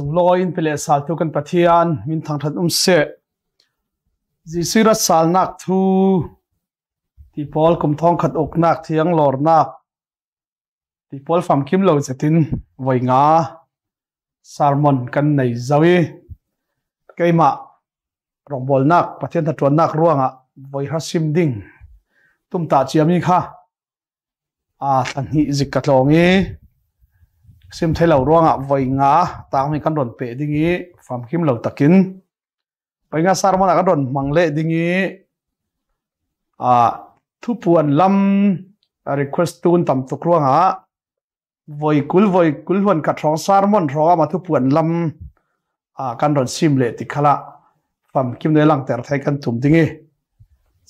ุงลอยนเปลี่ยสัตว์กันปะเทียนมินทางทันอุ้มเสะจีซีรัสสารนักทูที่พอลกุมทองขัดอกนักเทียงหลอนนักที่พอลฟังคิมเหลเจะินไหวงาซาร์มอนกันในซาวีไก่มารองบอลนักปะเทียนตะจวนนักร่วงอ่ะไหวฮัสซิมดิ้งตุ้มตาเจียมีค่ะอาทันหิจิกะทองีซิมเทลร่วงอ่ะไยงาตามมีกันโดนเปดิงี้ฟามคิมเหล่าตะกินไปงาสารมันก็โดนมังเละดิงี้อ่าทุบวนลำ request ตูนต่ำตกร่วงอ่ะไยกุลไยกุลวนกัดรองสารมันรองมาทุบวนลำอ่ากันโดนซิมเละติขละฟามคิมในหลังแต่ไทยกันถุ่มดิงี้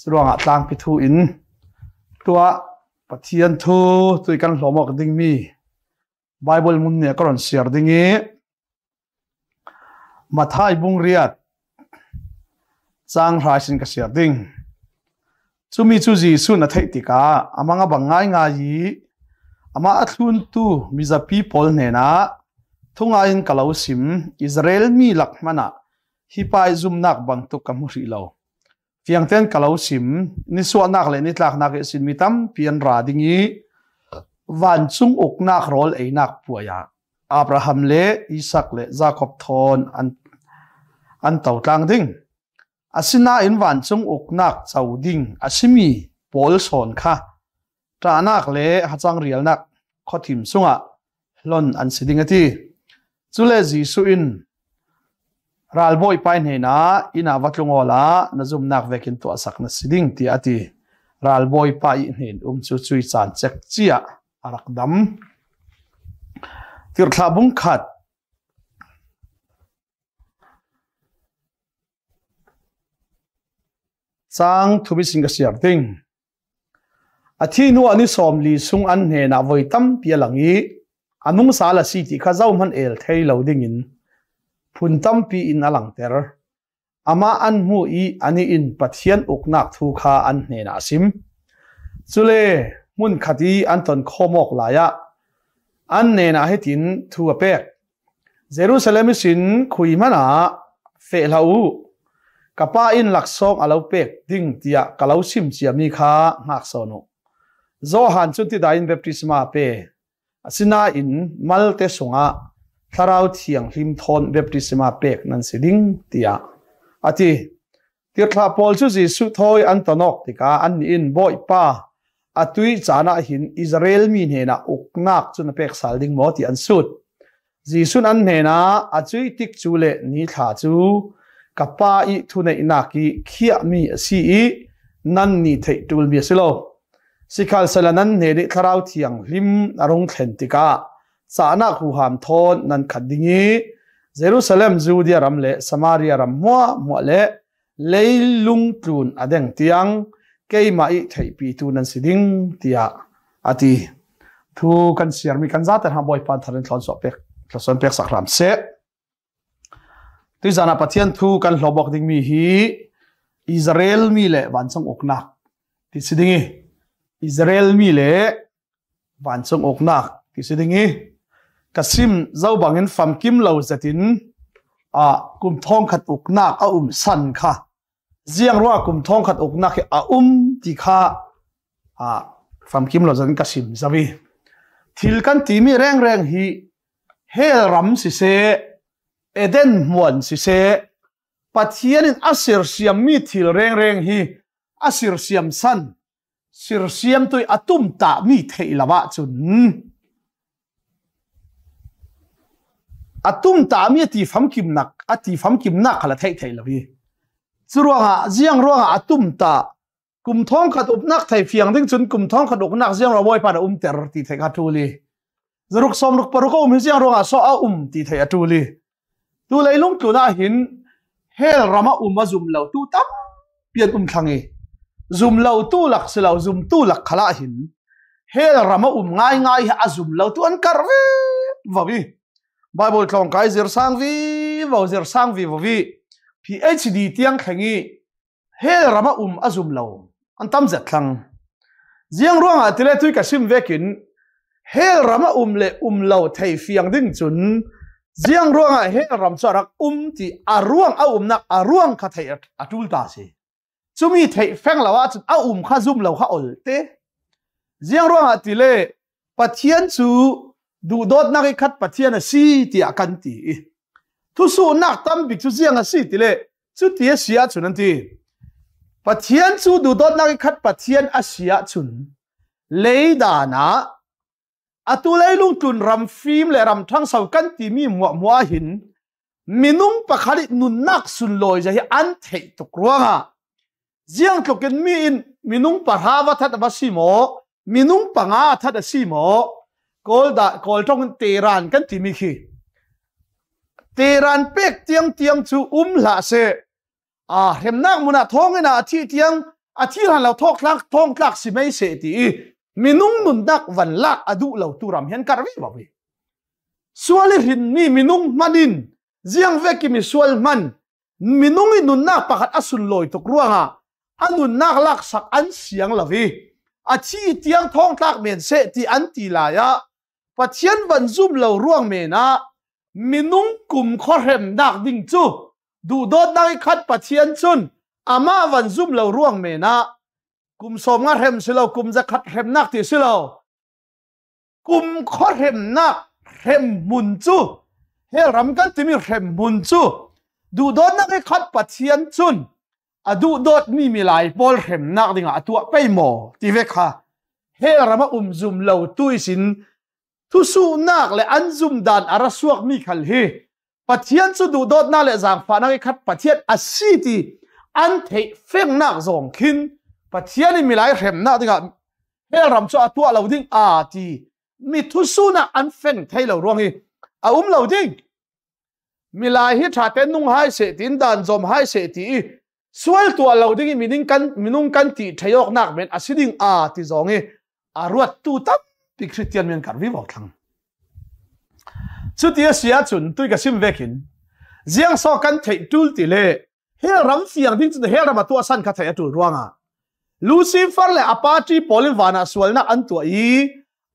สร่วงอ่ะต่างไิทูอินตัวปะเทียนทูตุยกันหลอมออกดิ่งมี Bible mun ne karon siar dingi mathai bung riat chang rai sin ka siar ding chumi chu ji su na thei tika amanga bangai nga yi ama athlun tu miza people ne na thunga in kalau sim Israel mi lakmana hi pai zum nak bang tu kamuri lo fiang ten kalau sim ni su nak le ni tlak nak sin mitam pian ra dingi วันซุงอกนักรอลไอ้นักป่วยยาอับราฮัมเลอิสักเละซาคอบทอนอันอันเต่าตังดิ้งอาศินาอินวันซุงอกนักเจ้าดิ้งอาศิมีบอลสอนค่ะตรานักเละฮัจังเรียลนักข้อทิมซุงอ่ะหลอนอันสิดิ้งที่จุเลจีสุอินรัลบอยไปเนนะอินาวัดลงอลานะจุมนักเวกินตัวสักนสิดิ้งที่อติรัลบอยไปเห็นอุ้มชุยสานเจ็กเจียอารักดำที่ราบุงขัดสร้างทุบิสิงกเสียติงอาทินัวนิสอมลีสุงอันเฮนาไว้ตั้มเปียหลังนี้อันนุ่งสาลสีติข้าเจ้ามันเอลเทยเหล่าดิ่งินพุนตั้มปีอินอลังเตอร์อามาอันมูอีอันนี้อินปัทเทียนอกนักทูคาอันเฮนาซิมสุเลมุ่นขัดีอันตนโคมกหลายะอันเนนาให้ตินทัวเปกเยรูซาเล็มสินคุยมานาเฟลาอูกับป้าอินหลักซองอาเลาเปกดิ่งเตียกับเลาซิมเจียมีค้าหักสนุโซฮันจุนที่ได้ยินเบปติสมาเปสินาอินมัลเตสุงะทาราวเทียงหิมทนเบปติสมาเปกนั่นสิดิ่งเตียอาทิเตียทลาปอลชุจิสุทอยอันตนอกติกาอันอินบอยป้าอัตุยจานาหินอิสราเอลมีเหน่าอุกนักจนเป็กสลดิ่งมอติอันสุดจีสุนันเหน่าอัตุยติกจูเลนิทาจูกับป้าอีทุนในนากีเขี่ยมีสีนั่นนี่เทตุลเบียสโลสิขาลสลันนันเหน่ได้คราวเทียงลิมอารงเทนติกาสานาคูฮามทอนนั้นขัดดิ่งเยรูซาเล็มจูเดียรัมเลสมาเรียรัมมัวมัวเลเลลุงจูนอดังเทียง cây mai thấy bị tu nên xí đinh tia à ti thu cần xiar mi cần zat ham boy pan thằng thon so pek thon so pek sak ram se tu zana pathian thu cần lobok ding mi hi Israel mi le van sang ok nak ti xí đinh Israel mi le van sang ok nak ti xí đinh kasim zau bangin fam kim lo zatin a kum thong khat uk nak a um san kha เจียงรัวกุมท้องขัดอกนักอาอุ้มตีข้าอ่าฟังคิมเราจะนกสิมซะวยทิลกันตีมีแรงแรงฮีเฮรำสิเซเอเดนมวนสิเซปัจเจียนอัศิรเสียมมีทิลแรงแรงฮีอัศิรเสียมสันสิรเสียมตัวอตุมตามีเทลวะจุนอตุมตามีตีฟังคิมนักอตีฟังคิมนักขละเทเทลวี chu ruanga jiang ruanga atum ta kum thong khat up nak thai phiang ding chun kum thong khat up nak jiang rawoi pa um ter ti thai khatu li zaruk som ruk paru ko um jiang ruanga so a um ti thai atu li tu lai lung tu na hin hel rama um ma zum lo tu tam pian um thangi e. zum lau tu lak se lau zum tu lak khala hin hel rama um ngai ngai a zum lau tu an kar ve vavi bible tlong kai zir sang vi vào zir sang vi vavi hi HD tiang khangi he rama um azum lo an tam zat thlang ziang ruang a tile tui ka sim vekin he rama um le um lo thei fiang ding chun ziang ruang a he ram charak um ti a ruang a um nak a ruang kha thei atul ta si chumi thei feng lawa chun a um kha zum lo kha ol te ziang ruang a tile pathian chu du dot na ki khat pathian a si ti a kan ti ทุสูนักตั้มบิกทุเจียงอาศิติเลชุดที่เสียชุนันทีปัจเจียนชุดูดนักขัดปัจเจียนอาเสียชุนเลยด่านะอตุเลยลุงจุนรำฟิมและรำทั้งสาวกันที่มีหมวกมัวหินมินุ่งปะคาดินุนนักสุนลอยใจอันเทตกรัวงะเจียงตกกันมีอินมินุ่งปะฮาวทัฒนวสิโมมินุ่งปะงาทัดสิโมกอลดากอลต้องเตรานกันที่มีขี้เตรันเป็กเตียงเตียงชูอุ้มหลาเสอ่าเห็นนักมุนาท้องเงินาที่เตียง อาที่หันเราท้องคลักท้องคลักสิไม่เสตีมีนุ่งนุนดักวันลักอดุเราตุรำเห็นการวิบวิสวลหินมีมีนุ่งมันินเจียงเวกิมีสวลมันมีนุอินุนนักปะกัดอสุลอยตกรัวงะอันนุนนักลักสักอันเสียงละวิอาทีเตียงท้องคลักเมียนเสตีอันตีลายะปัจเจียนวันซุมเราร่วงเมนะมินุงกลุ่มข้อเห็มดักดิ่งจูดูดดนักขัดปะเชียนชุนอามาวันซุ่มเราร่วงเมนะกลุ่มสมงาเห็มสิเรากลุ่มจะขัดเห็มนักที่สิเรากลุ่มข้อเห็มนักเห็มมุนจูเฮรำกันที่มีเห็มมุนจูดูดดนักขัดปะเชียนชุนอดูดดนี่มีหลายบอลเห็มนักดิ่งอ่ะตัวไปหมอที่เวค่ะเฮรำมาอุ้มซุ่มเราตุ้ยสินทุสูนักและอันซุมดันอารัสวกมีขลลฮปัจเจียนสุดูดดน่าและจางฟ้านักขัดปัจเจียนอสิีตีอันเทเฟงนักสองขินปัจเจียนมีหลายเข็มนักที่กับเฮลรำชัวตัวเราดิ้งอาตีมีทุสูนักอันเฟงไทยเราร่วงฮีอาอุ้มเราดิ้งมีหลายฮิตชาเตนุ่งหายเสตินดันจอมหายเสตีส่วนตัวเราดิ้งมีนิ่งกันมีนุ่งกันตีเทยอกนักเป็นอสิีดิ้งอาตีสองฮีอารวดตูตั้ที่คริสเตียนเมียนกัดวิบอกทังสุดที่เสียจุนตุยกับซิมเวกินเสียงสอกันเทตุลติเล่เฮรัมเสียงที่จุดเฮรัมตัวสั้นคาเทตุลร่วงอ่ะลูซิเฟอร์เล่อปาจีพอลิวานาสวลนักอันตัวอี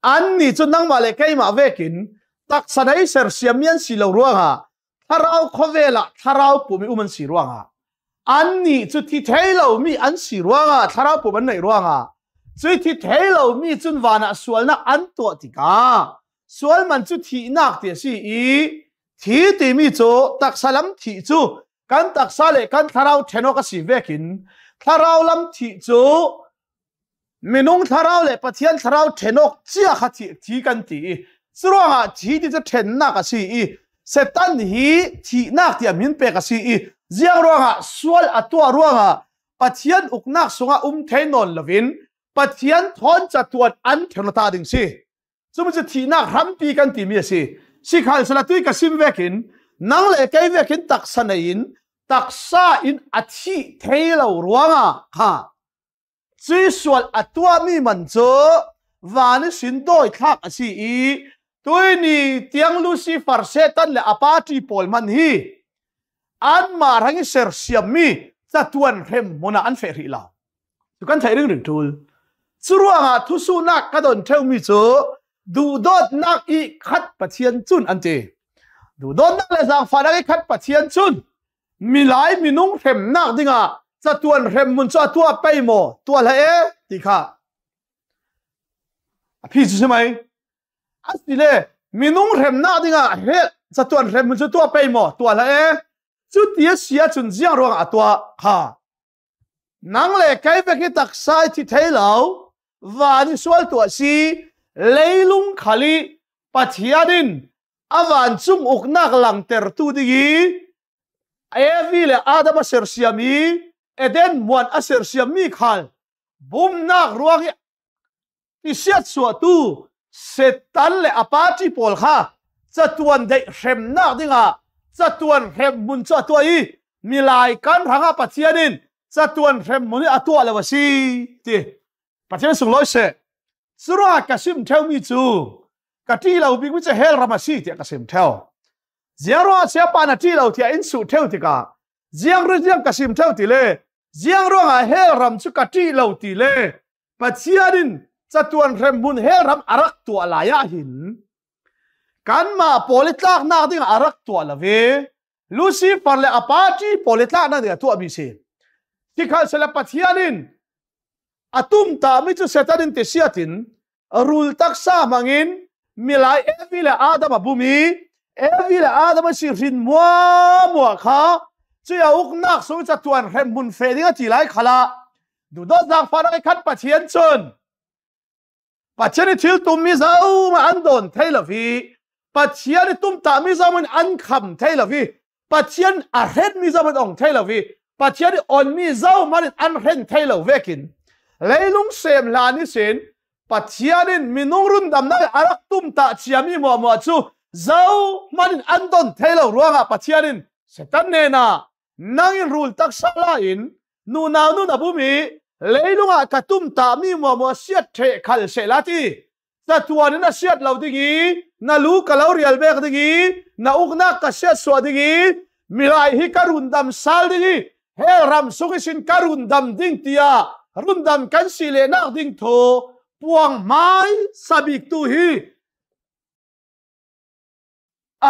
อันนี้จุดนั่งมาเล่ใครมาเวกินตักสนายเสียเสียมยันสิลร่วงอ่ะทาราวคเวละทาราวปุ่มอุมันสิร่วงอ่ะอันนี้จุดที่เทเรามีอันสิร่วงอ่ะทาราวปุ่มไหนร่วงอจุดที่เทโลมีจุนวานะสวนนะอันตัวติกาสวนมันจุดที่นักเดียสีอีทีตีมีจูตักสลัมที่จูกันตักสลเลกันทาราวเทนอกสิเวกินทาราวลำที่จูมินุงทาราวเลปะเทียนทาราวเทนอกเจ้าขัดทีทีกันตีสรวงอ่ะที่ที่จะเทนนักสีอีเซตันฮีที่นักเดียมินเปกสีอีเจ้างรวงอ่ะสวนอัตัวรวงอ่ะปะเทียนอุกนักสงะอุ้มเทนนลวินปจเจียนทอนจัดตรวจอันเทนตาดิ่งสิสมมติทีนักรำมปีกันตีมีสิสิขันสลัดตุยกสิมเวกินนังเลกเวกินตักสนอิน ตักซาอินอัิเทลาวรวงอ่ะฮะจีสวดอัตัวมีมันเจอวานสินโดยทักสิอีตัวนี้เตียงลูซิฟาร์เซตันและอปาติพอลมันฮีอันมาทังเสียมีจะตวนเข้มมนาอันเฟรีลาทุกันใช้เรื่องหนึ่งทูลสรัวงาทุสูนักกระดนเทวมิโซดูดดนักอีขัดปะเทียนจุนอันเจดูดดนักเลยสังฟานักอีขัดปะเทียนจุนมีหลายมีนุ่งเข็มนักดิงาจะตัวเข็มมุนจะตัวไปหมอตัวอะเอติค่ะพี่ใช่ไหมอันนี้เลยมีนุ่งเข็มนักดิงาเฮจะตัวเข็มมุนจะตัวไปหมอตัวอะเอจุดเดียเสียจุนเจียงรวงอ่ะตัวค่ะนังเลยใครไปกิดตักไซที่เทเ่ยา van sual tua si leilung khali pathianin avan chung uknak lang ter tu di gi evi le adama sersiami eden muan asersiami khal bum nak ruangi ti siat sua tu setan le apati pol kha chatuan de rem na dinga chatuan rem mun cha tu ai milai kan ranga pachianin chatuan rem mun atua lawasi ti ปัจจัยสุงร้อยเศษสุรากระซิมเทวมีจูกะที่เราบิกุจะเฮลรามาซีเทียกระซิมเทวเจียรัวเสียปานาที่เราเทียอินสุเทวติกาเจียงรุ่งเจียงกระซิมเทวติเลเจียงรัวหาเฮลรามสุกะที่เราติเลปัจจัยนินจะตวนเรมบุญเฮลรามอารักตัวลายหินกันมาโพลิตลากนาดิ่งอารักตัวละเวลูซี่ฟาร์เลอปาจีโพลิตลากนาดิ่งตัวมีเซที่เขาเสลปัจจัยนิน atum ta mi chu setarin ti siatin rul taksa mangin milai evila adama bumi evila adama si rin mua mua kha chu ya uk nak so cha tuan rem mun fe dinga ti lai khala du do zak fara kai khat pachian chon pachian thil tum mi zau ma an don thaila vi pachian tum ta mi zau man an kham thaila vi pachian a red mi zau man ong thaila vi pachian on mi zau man an ren thaila vekin leilung sem lani sen pathianin minung run dam na arak tum ta chiami mo mo chu zau manin andon thelo ruanga pathianin setan ne na nangin rul tak sala in nu na nu na bumi leilunga katum ta mi mo mo siat the khal se lati ta tuan na siat lo dingi na lu kalau real bek dingi na ukna ka siat so dingi milai hi karun dam sal dingi he ram sungi sin karun dam ding tia รุ่นดำกันสิเลนักดิ่งโทปวงไม้สบิกตูฮี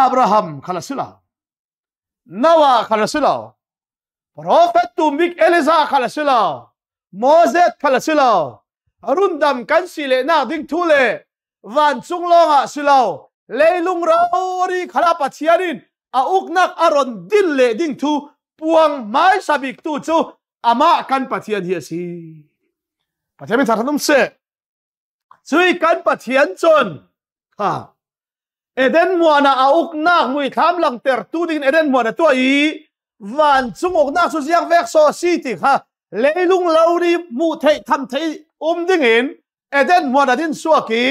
อับราฮัมขลัสลานาว่าขลัสลาพระเฟตตูมิกเอลิซาขลัสลาโมเสสขลัสลารุ่นดำกันสิเลนักดิ่งทูเลวันซุงลงอ่ะสิลาเลลุงเรารีขลับปัจเจียนินอาอุกนักอารอนดินเลดิ่งทูปวงไม้สบิกตูจู ama kan pathian hi si pathian min thathanum se chui kan pathian chon ha eden muana auk nak mui tham lang ter tu din eden muana tu ai van chung ok nak su ziak vek so si ti ha leilung lauri mu thei tham thei um ding in eden muana din suaki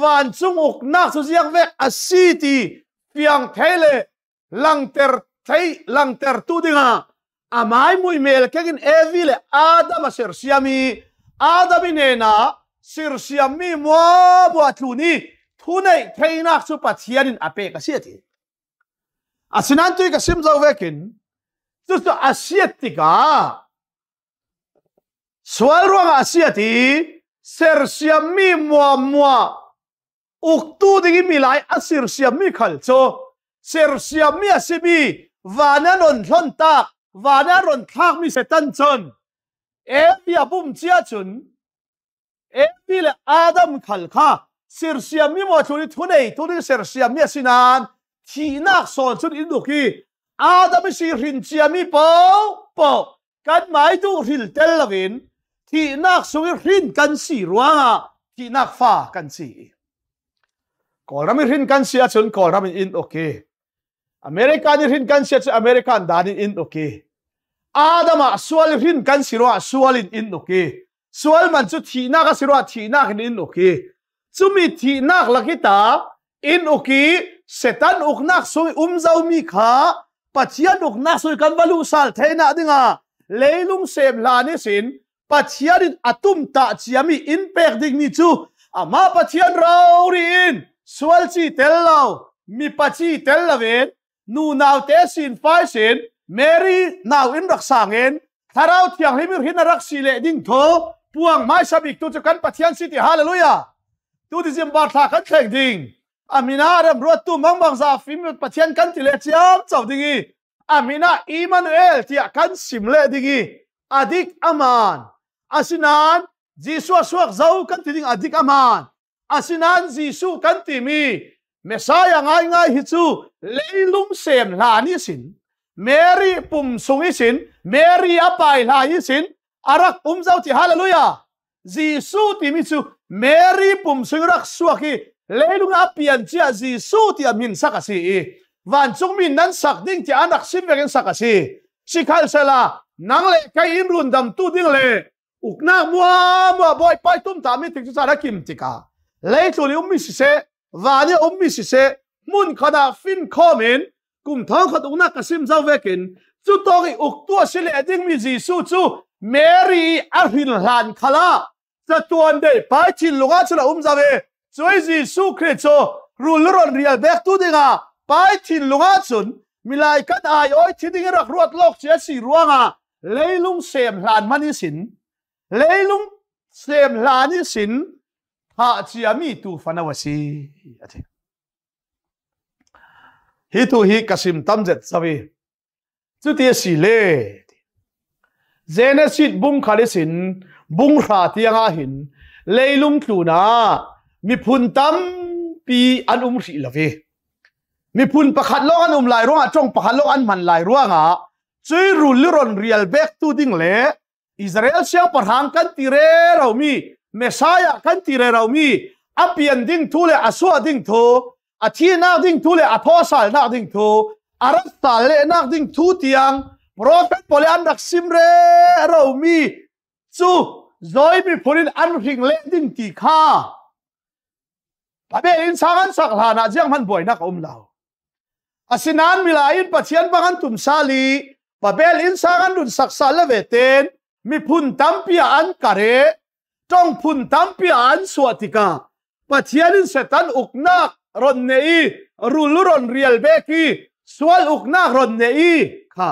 van chung ok nak su ziak vek a si ti piang thele lang ter thei lang ter tu dinga amai mui mele kegin evile adama sirsiami adami nena sirsiami mwabu atluni tunai teinak su patianin ape kasieti asinantui kasimzau vekin tustu asieti ka Swalruang asiati sersiami mua mua uktu digi milai asirsiami kalco sersiami asibi vanan on lontak วานารนทักมีเสตันชนเอฟบีอาบุมเชียชนเอฟบีเลอาดัมขลข่าเสรษียมีมาชุนทุนเอทุนเสรษียมีสินานทีนักสอนชนอินดุกีอาดัมสีรินเชียมีปอปอการหมายถึงริลเตลวินทีนักสอนรินกันสีรัวทีนักฟ้ากันสีก่อนเราไม่รินกันเสียชนก่อนเราไม่อินโอเค America ni rin kan siya sa America ang dani in okay. Adama sual rin kan siro sual in in okay. Sual man su ti na ka siro ti na in in okay. Sumi ti na lakita in okay setan uknak sumi umzaw mi ka patiyan uknak sumi kan balu sal thay na dinga leilung sem lani sin patiyan atum ta siyami in pekdik mi chu ama patiyan raw rin sual si telaw mi pachi telawin นูนาวเตสินไฟสินเมรีนาวอินรักสาเงินทาราเที่ยงให้มีหินรักสีเลดิ่งโถปวงไม่สบิกตุจุกันปะเทียนสิทธิฮาเลลูยาตุดิจิมบาร์ทากันแข่งดิ่งอามินาเริมรัวตุมังบังซาฟิมปะเทียนกันติเลจชียมเจ้าดิ่งอามินาอีมานูเอลที่กันสิมเลดิ่งอดิกอามานอาสินานจีสุอาสวกเจ้ากันติดิ่งอดิกอามานอาสินานจีสุกันติมี me saya ngai ngai hitu leilum sem la ni sin mary pum sungi sin mary apai la hi sin arak pum zau ti hallelujah jesus ti mi chu mary pum sung rak suaki leilung apian chia jesus ti amin sakasi e wan chung min nan sak ding ti anak sim vegen sakasi sikhal sala nang le kai in run dam tu din le ukna mua mua boy pai tum ta mi tik chu sarakim tika leitu li ummi se วานี่อมมิสิเซมุนขดาฟินคอมเมนกุมท้องขดุงนักกิมเจ้าเวกินจุดตองอุกตัวสิเลดิ้งมีจิสูจูเมรีอาหินหลานคลาจะตัวนเดย์ไปจินลงอาชลอมจาเวสวยจีสูคริโตรูลรอนเรียลเบกตูดิงาไปจินลงอาชนมิลายกัดอายอยที่ดิงรักรวดล็อกเชสีรวงาเลยลุงเซมหลานมันิสิน เลยลุงเซมหลานิสิน ha ci ami tu fanawasi ate he tu hi kasim tamjet savi chuti e si le zene sit bung khale sin bung ra ti anga hin leilum tu na mi phun tam pi an um ri lave mi phun pakhat lo an um lai ro chong pakhat lo an man lai ro chui ru liron real back tu ding le israel siang parhang kan tire rau เมสายะกันตีเรเรามีอเปียนดิ้งทุเลอสวดิ้งทูอาทีนาดิ้งทุเลอพอสัลนาดิ้งทูอารัตาเลนักดิ้งทูเตียงโปรเฟตโพลอันดักซิมเรเรามีจูจอยมีผลินอันพิงเลดิ้งตีข้าแต่เบลินสังันสักลานาเจียงมันบ่อยนักอมเาวอาศินานมิลาอินปัจเจียนบังันตุมซาลีปะเบลินสังันดุนสักซาลเวเตนมีพุนตัมพิอันกะเรจ้องพุ่นตั้มพีอันสวัติกาปัจเจียนินเสตันอุกนักรนเนีรูลุรอนเรียลเบกีสวลอุกนักรนเนีค่ะ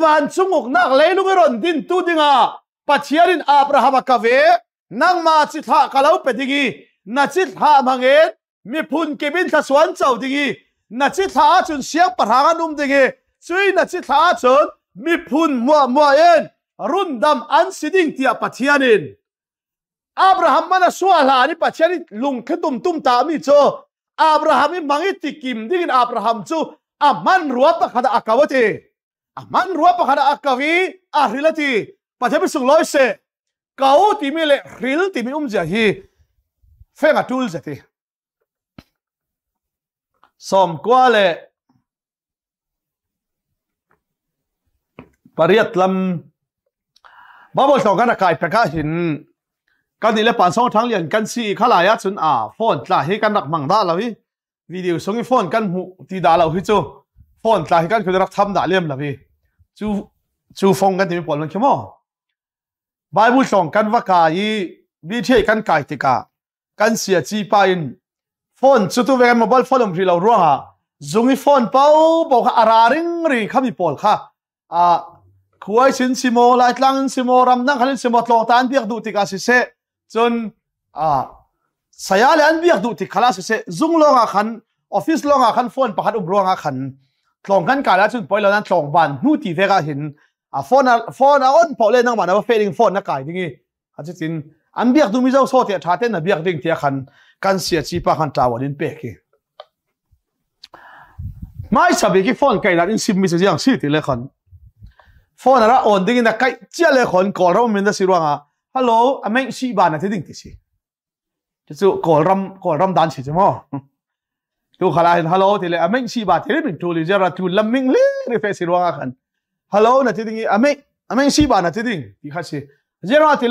วันซุงอุกนักเลยลุงรนดินตูดิงาปัจเจียนินอับราฮัมกเวนังมาจิตหากะลาเปดิกีนัจิตหามังเอมีพุ่นกิบินทสวนเจ้าดิกีนัจิตหาจุนเสียงปะหานุ่มดิกีช่วยนัจิตหาจุนมีพุ่นมัวมัวเอ็นรุ่นดำอันสิดิ่งทตียปัจเจียนิน Abraham mana suala ni pachari lungkhe tum tum ta mi cho Abraham i mangi tikim dingin Abraham chu aman ruwa pa khada akawati aman ruwa pa khada akawi ahrilati pachabi sung loi se kau timi le ril timi um ja hi fenga tul jati som kwa le pariat lam babol tong kana kai prakashin กันนี่แหละปันสองทั้งเรียนกันสี่ขลาลายจนอ่าฟอนตาให้กันนักมังดาเราพี่วิดีโอส่งให้ฟอนกันหูตีดาเราพี่จูฟอนตาให้กันคือรักทำด่าเลี่ยมเราพี่จูจูฟงกันที่มีผลมันเข้มอ่ะไบเบิลส่งกันว่ากายวิธีกันกายติกากันเสียจีไปฟอนสุดทุเวกันมาบอลฟอนมืีเรารัวฮะส่งให้ฟอนเป้าบอกว่าอาราริงรีขมีผลค่ะอ่าคุยชินสิโมไลท์ลังซิโมรำนั่งขันซิโมตลอดตานเพียกดูติกาสิเซจนอ่าสยาเลอันเบียกดูติคลาสเซซุงลงอาคันออฟฟิศลงอาคันฟอนประหัดอุบรวงอาคันทลองกันกาแล้วจนปล่อยแล้วนั้นทลองบานนู่ตีเวกาเห็นอ่าฟอนฟอนอ่ะอนพอเล่นนั่งบานอ่ะเฟดนฟอนนักกายดิ่งอาจจะจินอันเบียกดูมิเจ้าโซเทียชาเต้นอันเบียกดิงเทียคันกันเสียชีพคันตาวดินเป๊กไม่สบายกี่ฟอนไก่ละอินซิมมิเสียงสิติเลคันฟอนอะไรออนดิ่งนักไก่เจ้าเลคันก่อนเราไม่ได้สิรวงอ่ะ hello anh em sĩ ba là thế định thế gì chứ cổ ram cổ ram đàn chỉ chứ mà tu khá là hello thì là anh em sĩ ba thế mình tu lý giờ là tu lâm minh lý để phải xin hoa à khăn hello là thế định anh em anh em sĩ bạn là thế định thì khác gì giờ là thì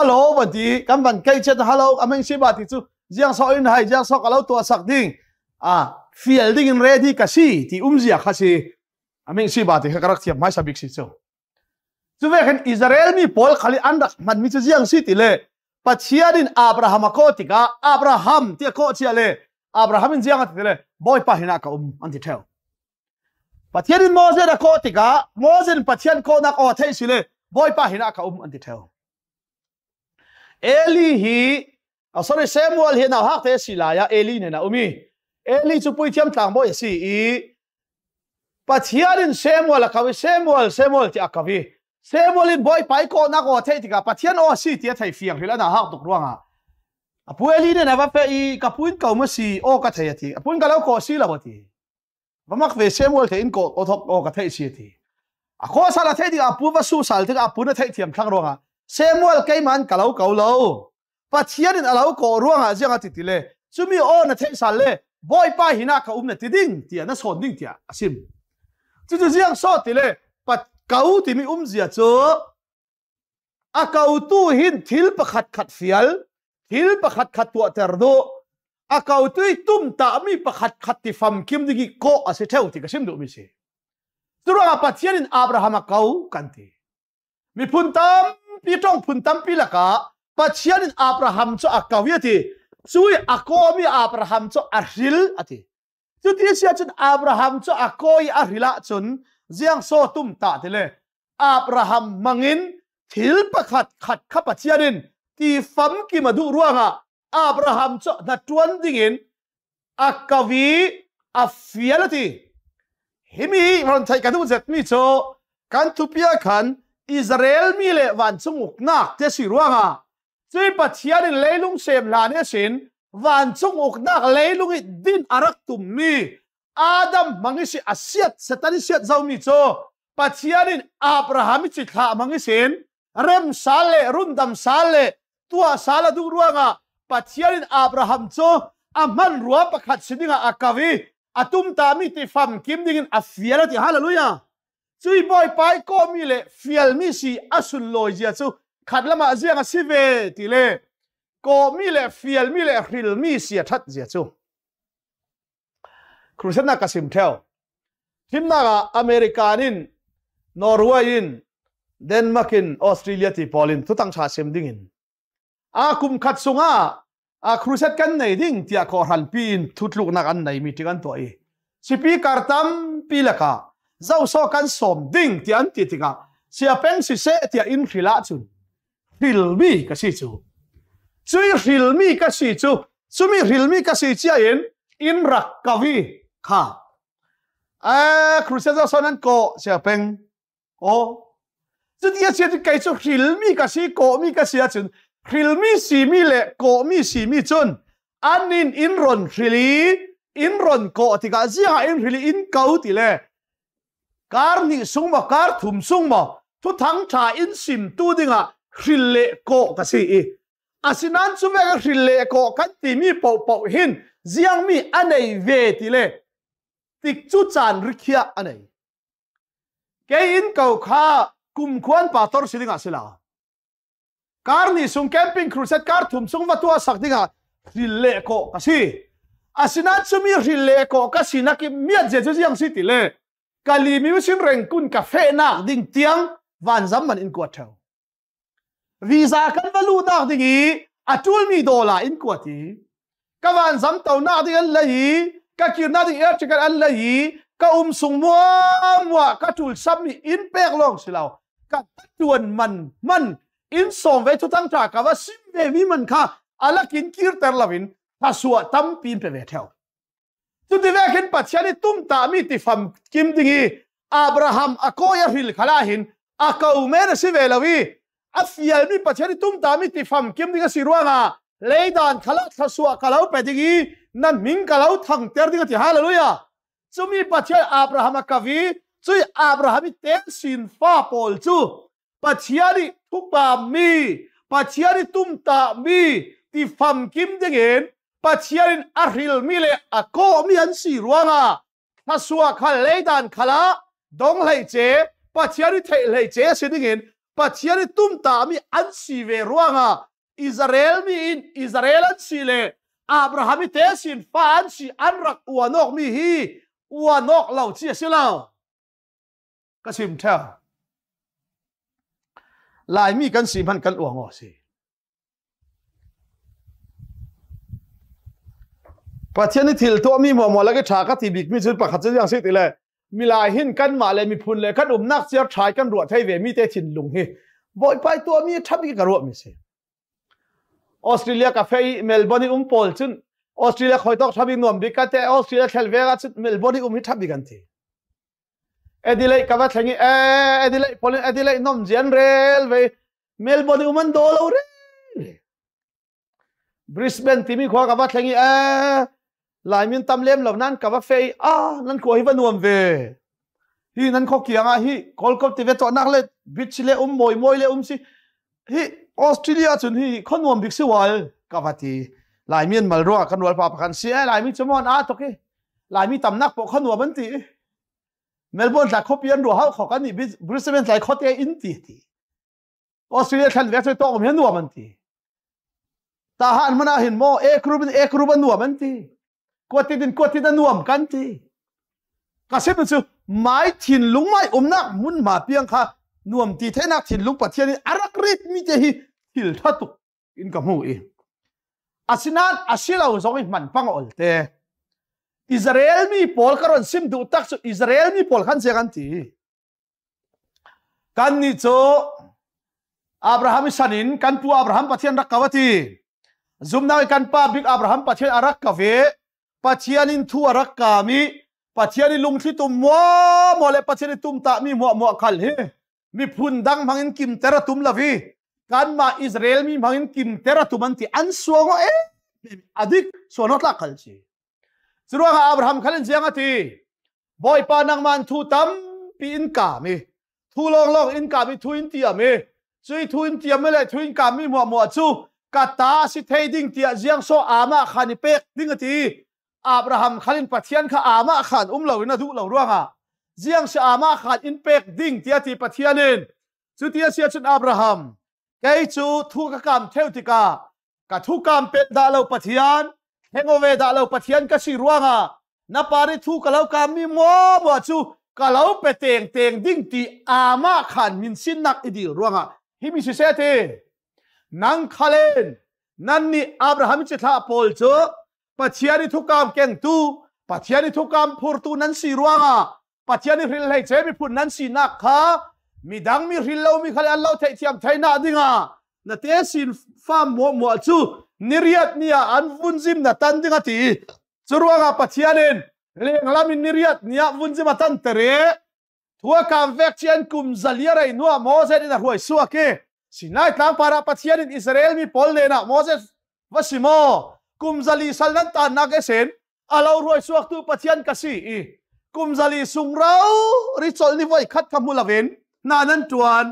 hello bạn thì cắm bạn cây chết hello anh em sĩ ba thì chứ giang sau in hay giang sau cả lâu tua sạc ding à fiel in ready kasi thì um zia à khác gì anh em sĩ ba thì khác rất thiệt mai sao biết gì chứ chu ve khen israel mi pol khali andak man mi chu jiang si ti le pachiarin abraham ko tika abraham ti ko chia le abraham in jiang ti le boy pa hina ka um an ti theo pachiarin moses da ko tika moses pachian ko nak o thei si le boy pa hina ka um an ti theo eli hi à sorry Samuel hiện nào hát thế xì là ya Eli này nào umi Eli chụp bụi chém thằng bôi xì ý bắt hiền Samuel là kavi Samuel Samuel thì akavi เซบอลินบอยไปก่อนนะก่อนเทติกาปัทยันโอซีเทียไทยเฟียงที่แล้วนะฮักตกร่วงอ่ะปุ้ยลีเนี่ยนะว่าเฟอีกับปุ้ยเก่ามั้อสิโอกระเทียทีปุ้ยก็แล้วก็ซีละบทีว่ามักเฟเซมอลเทอินก็โอทกโอกระเทียซีทีอะข้อสารเทติกาปุ้ยว่าสู้สารที่กับปุ้ยน่ะเทียทียมครั้งร่วงอ่ะเซมอลเกมันก็แล้วเก่าแล้วปัทยันเนี่ยแล้วก็ร่วงอ่ะเจ้าติดเลยซึ่งมีโอ้น่ะเทสารเลยบอยไปหินาเขาอุ้มเนี่ยติดดิ้งเตียนั่นสอนดิ้งเตียอสิมจุู่ๆเจ้งสอดติเลยปัจ kau timi umzia cu. Akau tu hin til pekat kat fial. Til pekat kat tua Akau tu tum tak pekat kat tifam digi ko asi tau tiga sim duk misi. apa tiarin Abraham kau kanti. Mi pun tam pi pun tam pi laka. Abraham cu akau ya ti. Cui akau mi Abraham cu arhil ati. Jadi siapa Abraham cu akau i เจียงโซตุ้มตาเทเลอับราฮัมมังินถิลประขัดขัดขับปัจเจดินที่ฟัมกิมาดูร่วงอ่ะอับราฮัมจะนัดชวนดิ่งินอักกวีอัฟเฟียลตีฮิมีวันไทยกันทุกเจ็ดมีโซกันทุพยาขันอิสราเอลมีเลวันสมุกนักเจสิร่วงอ่ะจีปัจเจดินเลยลุงเซมลานเอสินวันสมุกนักเลยลุงดินอารักตุมมี Adam mangisi asiat setani siat zaumi cho pachianin Abraham chi tha mangisin rem sale rundam sale tua sala du ruanga pachianin Abraham cho aman rua pakhat sidinga akavi atum tami ti fam kim dingin afiala ti hallelujah chui boy pai ko mi le fial mi si asun loi jia chu khatlama azia nga sive ti le ko mi le fial mi le hril mi si that jia chu ครูเซนักกสิมเทลทิมนากาอเมริกานินนอร์เวย์ินเดนมาร์กินออสเตรเลียที่พอลินทุตังชาเซมดิ่งินอาคุมขัดสุงอาครูเซตกันในดิ่งที่อาคอหันปีนทุตลุกนักอันในมีทีกันตัวเอสิปีการตัมปีละกาเจ้าสอกันสมดิ่งที่อันติติกาเสียเป็นสิเสที่อินฟิีลาจุนฟิลมีกสิจูช่วยฟิลมีกสิจูซ่มยฟิลมีกสิจีอินอินรักกวีค่ะเออครูเซจสอนนั้นโกเสียเป็งโอ้จุดเดียวเสียที่ไกุ่ะหิลมีกสิโกมีกสิอสจุนหิลมีสีมีเละโกมีสีมีจุนอันนินอินรอนหิลีอินรอนโกที่กาเสียาอินหิลีอินเกาติเล่การนี้สุ่งมาการถุมสุ่งมาทุกทั้งชาอินสิมตูดิงะหิลเละโกกสิอีอาสินันสุเวกหิลเละโกกันตีมีเปอาเปอาหินเสียงมีอันไหนเวติเล่ tik chu chan rikhia anei ke in kau kha kum khuan pa tor silinga sila car ni sung camping crew set car thum sung vatua sakdinga rile ko kasi asina chumi rile ko kasi na ki miat je je si siti le kali mi sin reng kun ka fe na ding tiang van zam man in ko thau visa kan valu na dingi atul mi dola in ko ti ka van zam tau na ding lai าคินนาดีเอชกันอัลลอฮก็อุมสุงมัวมัวก็จูลซัมมีอินเปกลงสิเรากัดตัวมันมันอินส่งไว้ทุกทั้งจากกว่าซิมเววิมันค่ะอัลลกินกีร์เตอร์ลาวินถ้าสัวตั้มปีนไปเวทเอาทุกทดียวกินปัจจัยนี้ตุ้มตามีติฟัมกิมดิ้งอับราฮัมอโคยาฟิลขลาหินอาคาอุเมนสิเวลาวีอัฟยาลมีปัจจัยนี้ตุ้มตามีติฟัมกิมดิ้งสิรัวงาลยดานขลักขสวกเราไปดิกีนั่นมิงกลราทั้งเตอร์ดิกติฮาเลลูยาจุมีปัจเจอับราฮัมกวีจุยอับราฮัมเต็มสินฟ้าปอลจูปัจเจริทุกบามีปัจเจริตุมตามีที่ฟัมกิมเดงเองปัจเจริอัริลมีเลอโกมีอันสีรวงอ่ะขสวกเลยดานขลักดงไหลเจปัจเจริเทไหลเจสิ่งเองปัจเจริตุมตามีอันสีเวรวงอะอิสราเอลมีอิสราเอลสิเลอับราฮัมิเตสินฟานสิอันรักอัวนอกมีฮีอัวนอกเหล่าเชียสิเล่ากสิมเทาลายมีกันสีพันกันอัวงอสิประเทศนี้ถิลตัวมีหมวมอแล้วก็ชากติบิกมีชุ่ประคัตเจียงสิติเลยมีลายหินกันมาเลยมีพุนเลยกันอุ้มนักเสียชายกันรวดให้เวมีเตชินลุงเฮีบ่อยไปตัวมีทับกกันรวดมีสิ Australia का फे मेलबोर्न उम पोल चुन ऑस्ट्रेलिया खोतो थबी नोम बिकते ऑस्ट्रेलिया खेलवेगा चुन मेलबोर्न उम ही थबी गन थी एदिले कवा थंगी ए एदिले पोल एदिले नोम जनरल वे मेलबोर्न उमन दोलो रे ब्रिस्बेन टीमी खो कवा थंगी ए लाइमिन तमलेम लबनान कवा फे आ नन को हिवा नोम वे hi nan kho kianga hi kolkop ti ve to nak le bit chile um moi moi le um si hi ออสเตรเลียชนที่คนวมบิกซีวอลกับทีหลายมีนมารัวขนวลปาพันเสียหลายมีจมอนอาตกลายมีตำนักปกขนวมันตีเมลเบิร์นหลักคบยันรัวเขาขอกันนี่บริสเบนหลายคอเตอินตีทีออสเตรเลียทนเวทตัวมเห็นหัวมันตีตาหันมานหินโมเอกรูบินเอกรูบันัวมันตีกวดติดินกวดติดนัวมกันตีกรตเซ็นมันสิไม่ถิ่นลุงไม่อมนักมุนมาเพียงค่ะนวมทีเทนักถิ่นลุกปัทเทียนอารักรทิ์มีเจฮีหิลทัตุอินกับมูอีอาศินันอาศิลาุซองอิมันปังอลเตอิสราเอลมีพอลการันซิมดูตักสุอิสราเอลมีพอลขันเซกันทีกันนี่จจอับราฮัมสันินกันปูอับราฮัมปัทเทียนรักกวาตี o ุมนากันป้าบิกอับราฮัมปัทเทียนอารักกเวปัทเทียนินทัวรักกามีปัทเทียนิลุงที่ตุมมัวมัเลปัทเทียนิตุมตามีมัวมววขัลเฮมีพุนดังพังินกิมเตระตุมลาวีการมาอิสราเอลมีพังินกิมเตระตุมันที่อันสวงเออดีตสวนละกัลจีสรุปว่าอับราฮัมขันเจียงตีบอยปานังมันทูตัมปีอินกามีทูลองลองอินกามีทูอินเตียมีช่วยทูอินเตียไม่เลยทูอินกามีหมัวหมัวชูกาตาสิเทดิ้งเตียเจียงโซอามาขันเป็กดิ้งตีอับราฮัมขันปัทยันข้าอามาขันอุ้มเหล่านั้นทุกเหล่าร่วงอ่ะจียงชะอามาขาดอินเปกดิ่งเทียทีปะเทียนินสุเทียเชียชนอับราฮัมไกจูทุกกรรมเทวติกากะทุกกรรมเป็ดดาเลวปะเทียนเฮงเวดาเลวปะเทียนกะสิรัวงานบปาริทุกะเลวกามีมัวมัวจูกะเลวเปเตงเตงดิ่งตีอามาขันมินสินนักอิดีรัวงาฮิมิสิเซตินังคาเลนนั่นนี่อับราฮัมจทตาพอลจูปะเทียนทุกกรรมเก่งตูปะเทียนทุกกรรมพูรตูนั้นสิรัวงา patiani ril lai che mi phun nan si na kha midang mi ril lo mi khala allo the thiam thaina adinga na te sin fa mo mo chu niriat nia an vun jim na tan dinga ti churwa ga patianin le ngala mi niriat nia vun jim atan tere thua kam vek chen kum zaliara i nuwa mose ni na huai suake sinai tlang para patianin israel mi pol le na mose vasimo kum zali salnan ta na ke sen alau ruai suak tu patian kasi i กุมซาลีสุงเราริจอลนี่ไว้คัดคำมูลเวนนานั้นจวน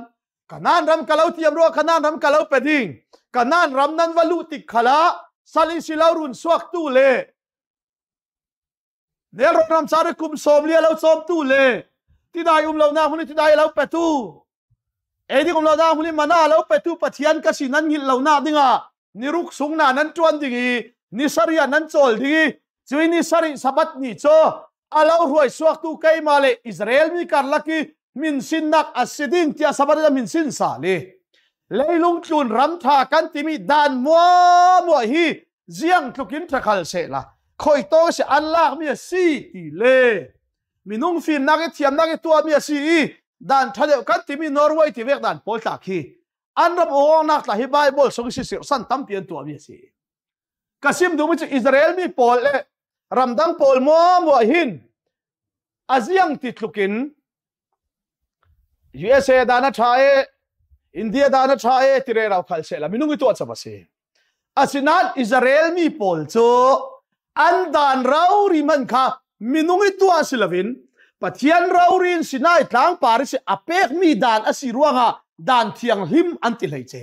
กนานรำกะเลาเทียมรัวกนานรำกะเลาเป็ดิงกนานรำนั้นวัลูติขละซาลีสิลารุนสวกตูเลเนี่ยรำสารกุมสมเลียเราสมตูเลที่ได้อุ้มเราหน้าคนนี้ที่ได้เราเปดตูเอ็ดีกุมเราหน้าคนนี้มาหน้าเราเปดตูปะเทียนกสินันหินเราหน้าดิงอ่ะนิรุกสุงนานั้นจวนดิงีนิสริยนั้นโจลดิงีจุยนิสริสบัดนี่โจอาลาหวยสวกตูไกมาเลอิสราเอลมีการลักกี้มินสินนักอัสซิดินที่อาสาบดีมินสินสาลีเลยลงจุนรัมทากันที่มีด่านมัวมัวฮีเจียงทุกินทะคัลเสละคอยโตเสอัลลา์มีสีตีเลมินุ่งฟินนักเทียมนักตัวมีสีด่านทะเลกันที่มีนอร์เวย์ที่เวกด่านโปลตากีอันรับโองนักลาฮิบายบอลสงสิสิสันตั้มเปียนตัวมีสีกสิมดูมิจอิสราเอลมีโปลเลรำดังพอลมอมวหินอาเซียงติดลูกินยูเอสเอดานาชาเออินเดียดานาชาเอติเรราคัลเซลามินุงตัวจะมาเอาสินาลอิสราเอลมีพอลโซอันดานราวริมันค่ะมินุงตัวสิลวินปัจจัยเราวริมสินายทางปารีสอเปกมีดานอสิรัวงะดานเทียงหิมอันติเลเจ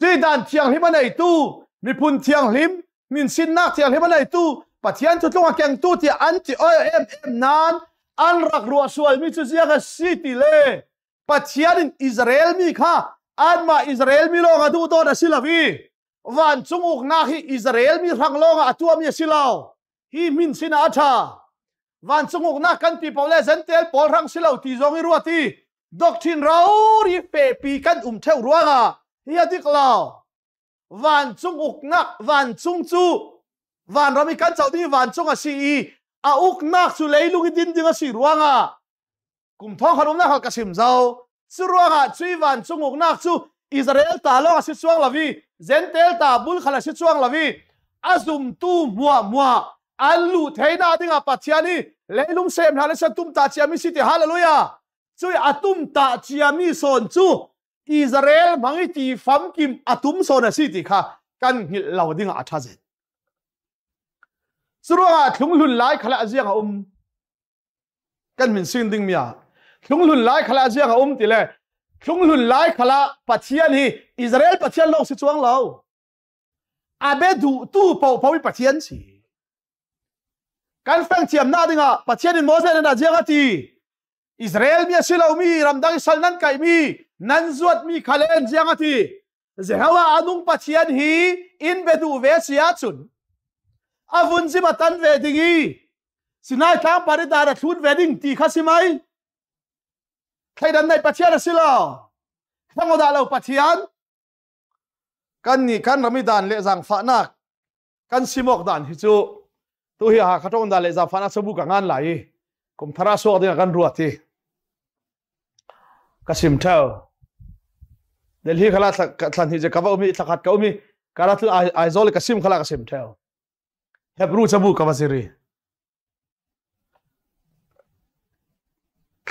ที่ดานเทียงหิมอะไรตู้มีพุนเทียงหิมมินสินนักเทียงหิมอะไรตู้ปะเจียนทุกงแ่งตู้ที่อันที่เอเอ็มเอ็มนานอันรักรัวสวยมิชุเสียงสิติเลปะเจียนอิสราเอลมีค่ะอันมาอิสราเอลมีโลกอดูตัวสิลาวีวันจงอุกนาฮีอิสราเอลมีรังโลกอตัวมีสิลาวฮีมินสินาชาวันจงอุกนากันปีเปล่าเลเซนเทลปอลรังสิลาวตีจงอิรัวทีด็อกชินเรารีเปปีกันอุ้มเทอรัวกาเฮียดิกลาววันจงอุกนักวันจงจู van rami kan chau di van chong a si i a uk nak chu lei lungi din ding a si ruanga kum thong khanom na khal kasim zau chu ruanga chui van chung uk nak chu Israel ta lo a si chuang lavi zentel ta bul khala si chuang lavi azum tu mua mua alu theina dinga pathiani leilum sem hale sa tum ta chiami si ti hallelujah chui atum ta chiami son chu Israel mangi ti fam kim atum son a si ti kha kan hil lo dinga atha zen สรัวถุงหลุนหลายขลาเจียงอุมกันมินซินดิงมียถุงหลุนหลายขลาเจียงอุมติเลถุงหลุนหลายขลาปัจเจียนฮีอิสราเอลปัจเจียนโลกสิจวงเราอาเบดูตู้เป่าเป่าวิปัจเจียนสิการฟังเทียมหน้าดิงอ่ะปัจเจียนโมเสสนาเจียงตีอิสราเอลมีสิลามีรัมดังสันนันไกมีนันจวดมีขาเลนเจียงตีเจ้าว่าอนุงปัจเจียนฮีอินเบดูเวสียาชุนอาวุนซิบตันเวดิงีสินายทางปาริดาะทุนเวดิงตีข้าสิไหมใครดันในปัจเจียนสิล่ะทั้งอดาเราปัจเจียนกันนี่กันรมิดานเลจังฟานักกันสิมอกดานฮิจูตัวเฮีย้าขตรงดานเลจังฟานักสบุกังานไหลกมทราสวดีกันรัวทีกสิมเท้าเดี๋ยวที่ขลาสันทีจะกับว่ามีสักัดกับมีการัตุไอโซลกสิมขลากสิมเท้า يبروت أبوك بصيري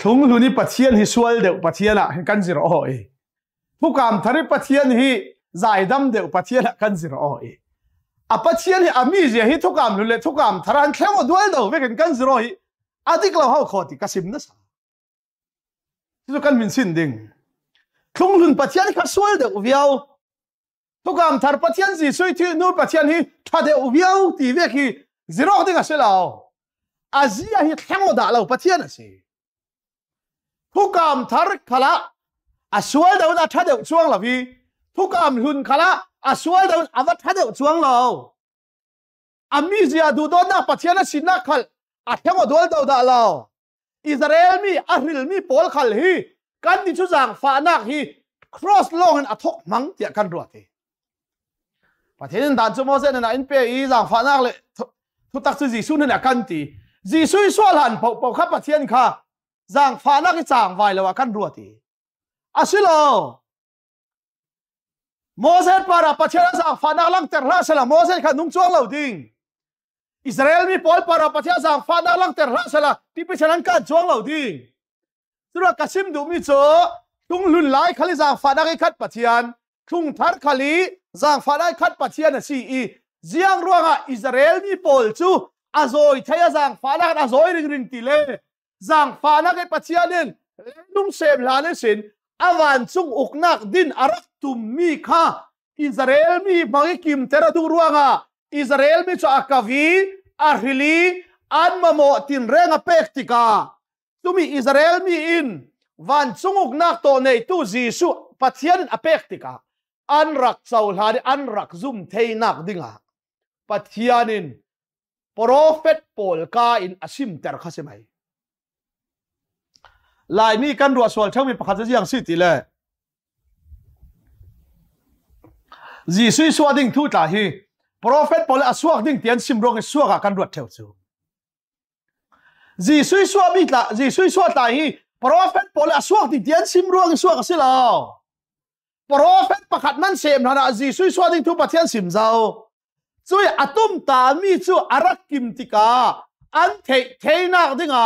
ثم لوني بتيان هي سوال ده بتيانا كان زر أوه إيه هو كام تري بتيان هي زايدام ده بتيانا كان زر أوه إيه أبتيان هي أميز هي تو كام لولي تو كام ترى أنت لما دوال ده فكان كان زر أوه أديك لو هاو خاطي كسب نسا تزوجان من سندين ثم لون بتيان كسوال ده وياو ทุกคำทาร์ปัจจัยสิสุยที่นู่นปัจจัยนี้ถ่าเดียวิ่ง้ยวตีเวกีจิโร่ที่งัเสียแล้วอาจซียที่ทังหมดเราปัจจัยนันสิทุกคำทาร์ขละอาสวยเดี๋ยวถ้าเดี๋ยวช่วงละพี่ทุกคำหุนขละอาสวยเดี๋ยวอวัดถ้าเดี๋ยวช่วงเราอามิจสียดูดอนนักปัจจัยนันสินักขลอาทั้งหมดเราเดีลยวเอิสราเอลมีอาริลมีโอลขลฮีกันดิชุจังฟานักฮีครอสโล o n อันอัทกมังเดียกันรัวที่พระเทศนัด่านจมอเซนน่ะอินเปียอีหลังฟานักเลยทุตักซีซูนี่นแหละกันตีซีซูอีสวาลันเป่บขับประเทศค่ะจังฟานักจางไว้แล้วว่ากันรัวตีอาศิโลโมเสสปาราพระเาสังฟานักลังเทอร์ราสละโมเสสขันนุ่งจ้วงเหล่าดิ่งอิสราเอลมีปอลปาราพระเาสังฟานักลังเทอร์ราสละที่เป็นฉะนั้นกันจ้วงเหล่าดิ่งตัวกาชิมดูมิโจตุงลุนไลคาลิสังฟานักขัดประเทศทุ่งทัดคาลีจางฟ้าได้คัดปัจเจียนสีอีเจียงร่วงอ่ะอิสราเอลมีโปลจูอาโซยใช้จางฟ้าได้อาโซยริงริงตีเล่จางฟ้าได้คัดปัจเจียนนุ่งเสหลานสินอวันซุงอุกนักดินอารักตุมมีค่าอิสราเอลมีมังกิมเทระทุร่วงอ่ะอิสราเอลมีชาวกวีอาริลีอันมาโมตินเรงอเปกติกาตุมีอิสราเอลมีอินวันซุงอุกนักตัวในตู้จีสุปัจเจียนอเปกติกาอันรักเสาหาอันรักซุ่มเทนักดิ่งะปัทยานินโปรเฟตโปลกาอินอาชิมเตอร์ข้าใช่ไหมลายนี้กันรัวส่วนช่างมีประคัตจะยังสิติเลยจีสุยสวดิ่งทูตาฮีโปรเฟตโปลอาสวกดิ่งเตียนซิมรองสวกกันรัวเท่าจูจีสุยสวบิตละจีสุยสวตาฮีโปรเฟตโปลอาสวกดิ่งเตียนซิมรองสวกสิลาปรฟเฟตประกาันั้นเสียมนาจีซุยสวัดิ์ทุกประเทศสิมเจ้าชุยอตุมตามีช่วยอรักกิมติกาอันเทเทนักดิงา่ะ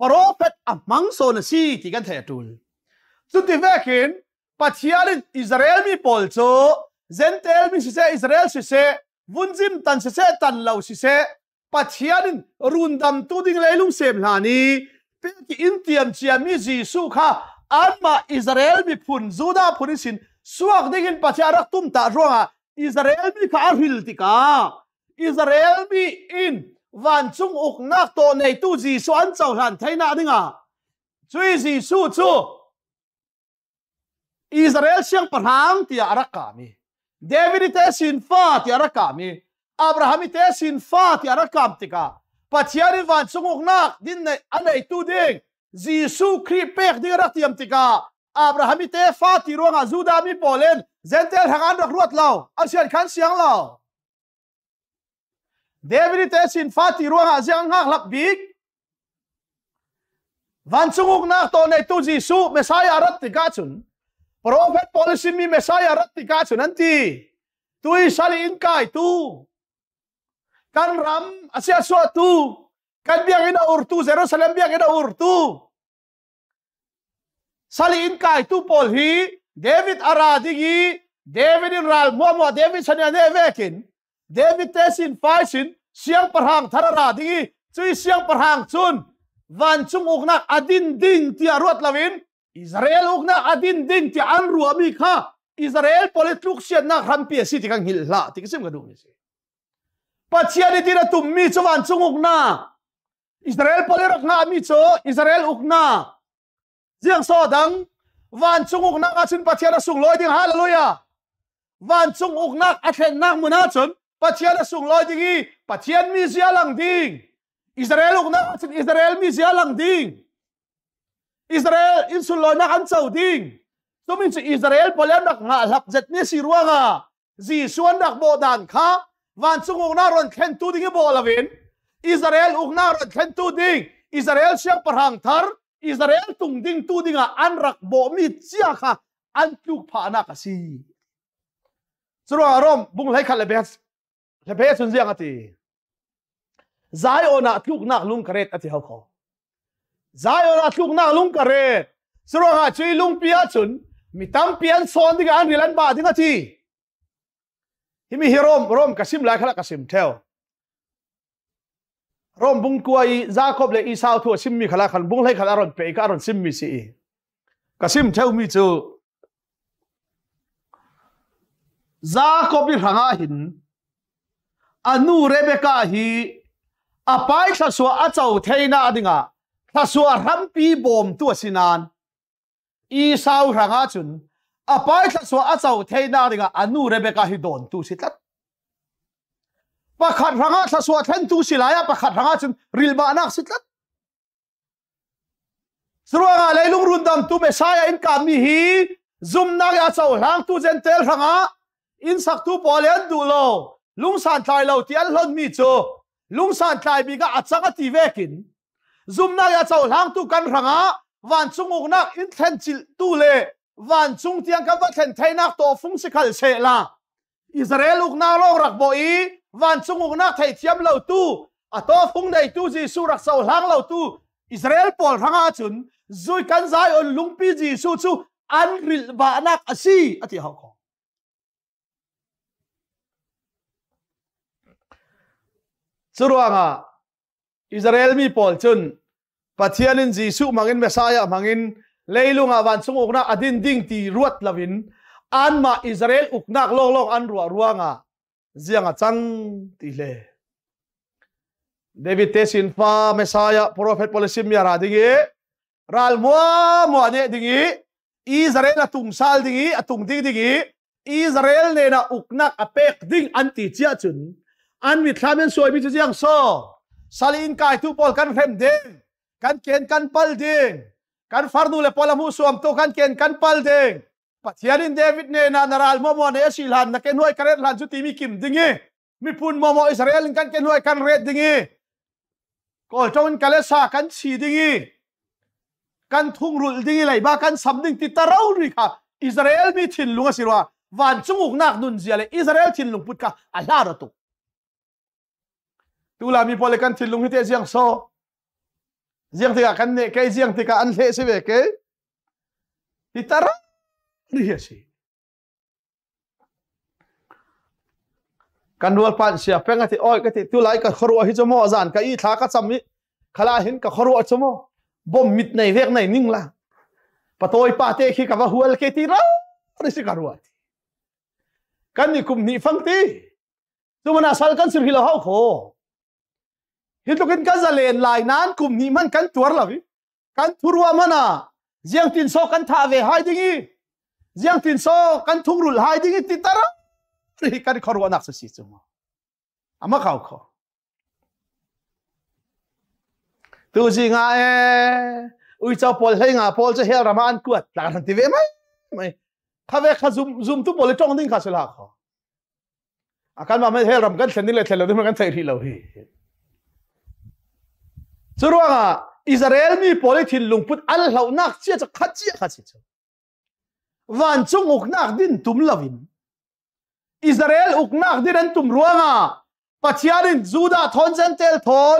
ปรฟเฟตอัมังโซนซีที่กันเทตุลสุดที่เวกินประเทศอิสราเอลมีปอลโซเซนเตลมีสิเซอิสราเอลสิเซวุ่นจิมตันสิเซตันลาวสิเซปัจจัยนรุ่นดำตัวดิ้งเลยลุงเซมลานีเป็นกิอินเตียมเชียมีจีสุขะ an ma Israel mi phun Juda phun sin suak dingin pachi arak tum ta ronga Israel mi ka hil tika Israel mi in van chung uk nak to nei tu ji so an chau han thaina dinga chui ji su chu Israel siang parhang ti arak kami David te sin fa ti arak kami Abraham te sin fa ti arak kam tika pachiari van chung uk nak din nei anei tu ding Jesu khri pek ding rak tiam tika Abraham te fa ti ruang azuda mi polen zentel hangan rak ruat lau. asian kan siang lau. David te sin fa ti ruang azang hak lak big Wan sunguk nak to nei tu Jesu mesai arat tika chun prophet policy mi mesai arat tika chun anti tu i sali kai tu kan ram asia suatu. Kan biar kita urtu. Zero salam biar kita urtu. Sali inka itu polhi. David aradigi. David in ral. Mua David sani ane vekin. David tesin faisin. Siang perhang thara aradigi. Cui siang perhang cun. Van cung uknak adin ding ti aruat lawin. Israel uknak adin ding ti anru amik ha. Israel polit luksian nak rampia si tikang hilah. Tikisim kadung isi. Pacian itu tidak tumi cuman cunguk nak. อิสราเอลพอลรักงามีโจอิสราเอลอุกนาเจียงโซดังวันจงอุกนักอาชินปัจเจกสุงลอยดิ่งฮาเลลูยาวันจงอุกนักอาเทนนักมุนาชนปัจเจกสุงลอยดิ่งีปัจเจกมีเสียหลังดิ่งอิสราเอลอุกนักอาชินอิสราเอลมีเสียหลังดิ่งอิสราเอลอินสุลอยนักอันเซาดิ่งตัวมินอิสราเอลพอลนักงาหลับเจ็ดนี่สิรัวงาจีส่วนดักโบดันค่ะวันจงอุกนักรอนเข็นตูดิ่งโบลาเวนอิสราเอลอุกนารัดเทนตูดิงอิสราเอลเชียงประหังทารอิสราเอลตุงดิงตูดิงอันรักบ่มีเชียค่ะอันทุกผานักสีสรุปอารมณ์บุ้งไหลขัดเลยเพสเลยเพสสุนเสียงอติใจอ่อนาทุกนักลุงเครดอติเฮาเขาใจอ่อนาทุกนักลุงเครดสรุปอะช่วยลุงิจียชนมีตั้งเปียนสอนดิงอันเรียนบาดิ่งนทีที่มีฮิรอมรอมกริมไหลขัดกระซิมเทวร่มบุงกวยจาคบเลยอีสาวทัวซิมมีขลาขันบุงเลยขลารอนเปย์ก็อรอนซิมมีสีกซิมเท่ามีจูจาคบีหางาหินอนูเรเบกาฮีอายปสัสวอาเจ้าเทนาดิงาสัสวรัมปีบอมตัวสินานอีสาวหางาจุนอายปสัสวอาเจ้าเทนาดิงาอนูเรเบกาฮีโดนตัวสิทัดประคัดรังอาสะสวดเห็นตูสิลายประคัดรังอาจนริลบานักสิทธิ์สรวงอะไรลุงรุนดัำตุเมสายอินกามีฮี zoom นักยาเาวหลังตูเจนเตลรังอาอินสักตูปอลยันดูโลลุงสันทายเราที่อัลลอฮ์มีโจลุงสันทายบีก็อาจจะกตีเวกิน zoom นักยาเาวหลังตูกันรังอาวันซุงอุกนักอินเทนจิลตูเลวันซุงเตียนกับวันเทนไทยนักโตฟุ้งสิขลเชลา Israel lục nào lo rạc bộ ý van chung ngục nạc thầy chiếm lâu tu à to phung đầy tu gì su rạc sầu lang lâu tu Israel bỏ răng a chun rồi cắn giải ơn lung pi gì su chu an ril ba nạc a si a thì hậu khó chú ruang à Israel mi bỏ chun pathianin gì su mangin messiah mangin leilunga van sung ngục nạc adin ding ti ruat lavin an ma Israel uknak long long an ruang ruang a ziang a cang tile. David Tesin fa mesaya prophet polisim ya radingi ral mua mua ne dingi Israel na tung sal dingi atung ding dingi Israel ne na uknak apek ding anti tia chun an mi thamen soi bi chiang so salin kai tu pol kan rem ding kan ken kan pal ding kan farnu le pola mu suam to kan ken kan pal ding pathianin david ne na naral momo ne asil han na kenoi karet lan chu timi kim dingi mi pun momo israel kan kenoi kan red dingi ko chon kale sa kan chi dingi kan thung rul dingi lai ba kan sam ding ti tarau ri kha israel mi thin lunga sirwa van chunguk nak nun jiale israel thin lung put ka ala ra tu tu la mi pole kan thin lung hite jiang so jiang ti ka kan ne ke jiang ti ka an le se ve ke ti tarau hiasi kanwal pan sia penga ti oi ka ti tu lai ka khoru hi chomo azan ka i thla ka chami khala hin ka khoru chomo bom mit nei vek nei ningla patoi pa te khi ka wa hual ke ti ra risi karwa ti kan ni kum ni fang ti tu mana sal kan sir hilo hau kho hi to kin ka zalen lai nan kum ni man kan tuar lawi kan turwa mana jiang tin so kan tha ve hai dingi yang tin so kan thung rul hai ding ti tara ri kan khor wa nak si chuma ama khau kho tu ji nga e ui cha pol hei nga pol cha hel rama an kuat la kan ti ve mai mai kha ve kha zum zum tu pol tong ding kha sel ha kho akan ma mai hel ram kan thlen ni le thlen ni kan thai ri lo hi churuanga Israel mi politin lungput al hlau nak chia cha kha chia kha chia วันุงอุกนักดินตุมลวินอิสราเอลอุกนักดินตุมรัวงาปัจจัยนจูดาทอนเซนเตลทอน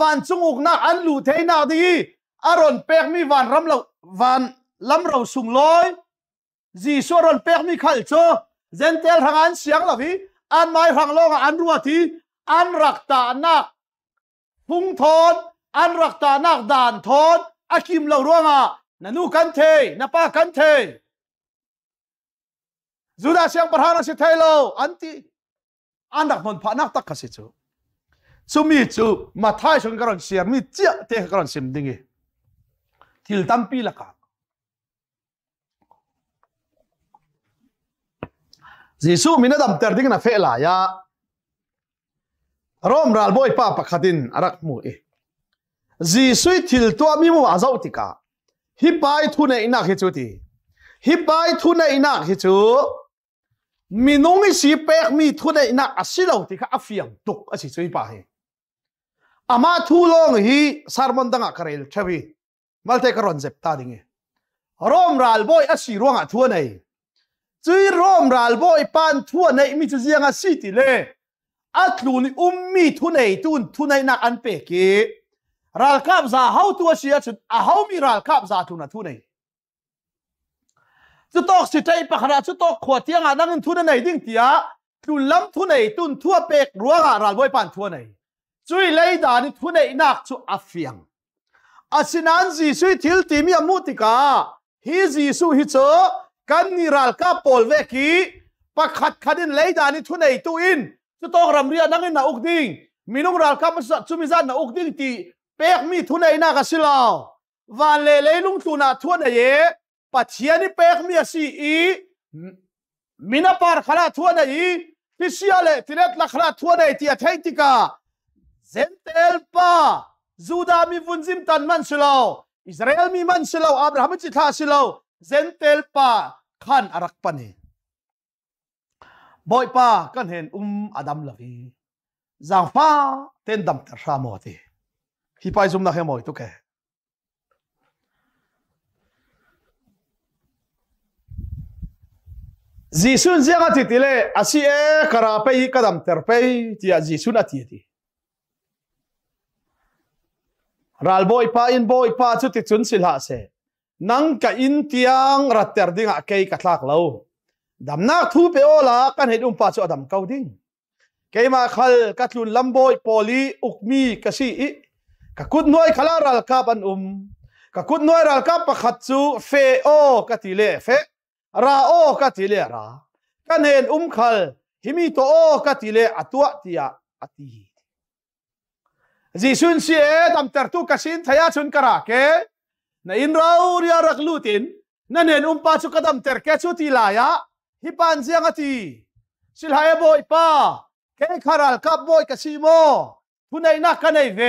วันุงอุกนักอันลูเทนักดีอารอนเปกมีวันรำเราวันลำเราสุงลอยจีสวรอนเปกมีขัลโจเซนเตลทางอันเสียงลวิีอันไม้ทางโลกอันรัวทีอันรักตานักพุงทอนอันรักตานักด่านทอนอาคิมเราร่วงานันูกันเทนป้ากันเท Judas yang perhana si thailo anti anak mon pa nak tak kasi chu chu mi chu ma thai chon karon sia mi chia te karon sim dingi til tampi la Jesus Jesu mina dam ter ding na fe la ya rom ral boy pa pa khatin arak mu e Jesu til to mi mu azau tika hi pai thu ne ina khi chu ti hi pai thu ne ina khi chu มีนุ่งสีเป๊กมีทุได้นักอสิเราที่เขาอฟียงตุกอสิสุยป่าเหอามาทูลงฮีสารมันดังอะไรเชั่วีมาเทกรอนเจ็บตาดิ่งรอมรัลบอยอสิร่วงอัะวันวอนจีรอมรัลบอยปานทวันวอนมีจะเสียงอสิติเลยอัตลุนอุ้มมีทุนอนตุนทุนอนนักอันเปกีรัลคาบซาเฮาตัวเสียชุดอาเฮามีรัลคาบซาทุนอัะวันในจุดตกสิใจปะขนาดจุดตกขวดเทียงอ่ะนั่งทุนไหนดิ่งเตียตุล้ำทุนในตุนทั่วเปกรัวอ่ะรานไว้ปั่นทั่วในช่วยเลยด่านทุนใหนนักจุอาฟียงอาชินันจีช่วยทิลตีมีมุติกาฮิจีสูฮิโซกันนิรัลกาโอลเวกีปะขัดขัดินเลยด่านทุนในตุอินจุดตกรำเรียนนั่งในนาอุกดิ่งมีนุงรัลกามันชุมิจันนาอุกดิ่งตีเปกมีทุนใหนนักสิลาววันเลเลยลุงตุนาทุนไหนเย pachiani pek mi asi i mina par khala thua na i pisia le tiret la khala thua na ti athai tika zentel pa juda mi vunjim tan man silo israel mi man silo abraham chi tha silo zentel pa khan arak pani boy pa kan hen um adam lavi zang fa ten dam tar ramoti hi pai zum na he moi to ke jisun zenga ti tile asi e karapei kadam terpei tia jisun ati ti ral boy pa in boy pa chu ti chun silha se nang ka in tiang ratter dinga kei katlak lo dam na thu pe ola kan hedum pa chu adam kau ding keima khal katlun lamboi poli ukmi kasi i kakut noi khala ral kapan um kakut noi ral kap pakhat chu fe o katile fe ราโอกตีเลระกันเห็นอุ้มขลฮิมีัตโอกติเลอตัวตียาอติีจีซุนเสียต้มเตอร์ตุกสินทายาชนกระเกนอินเราเรียรักลูตินนั่นเห็นอุ้มปัจจุกตัมเตอร์เกชุติลายะฮิปันเซียงอติสิลายบอยป้าแค่ขารัลกับบอยกสิโมทุนในนักกันในเว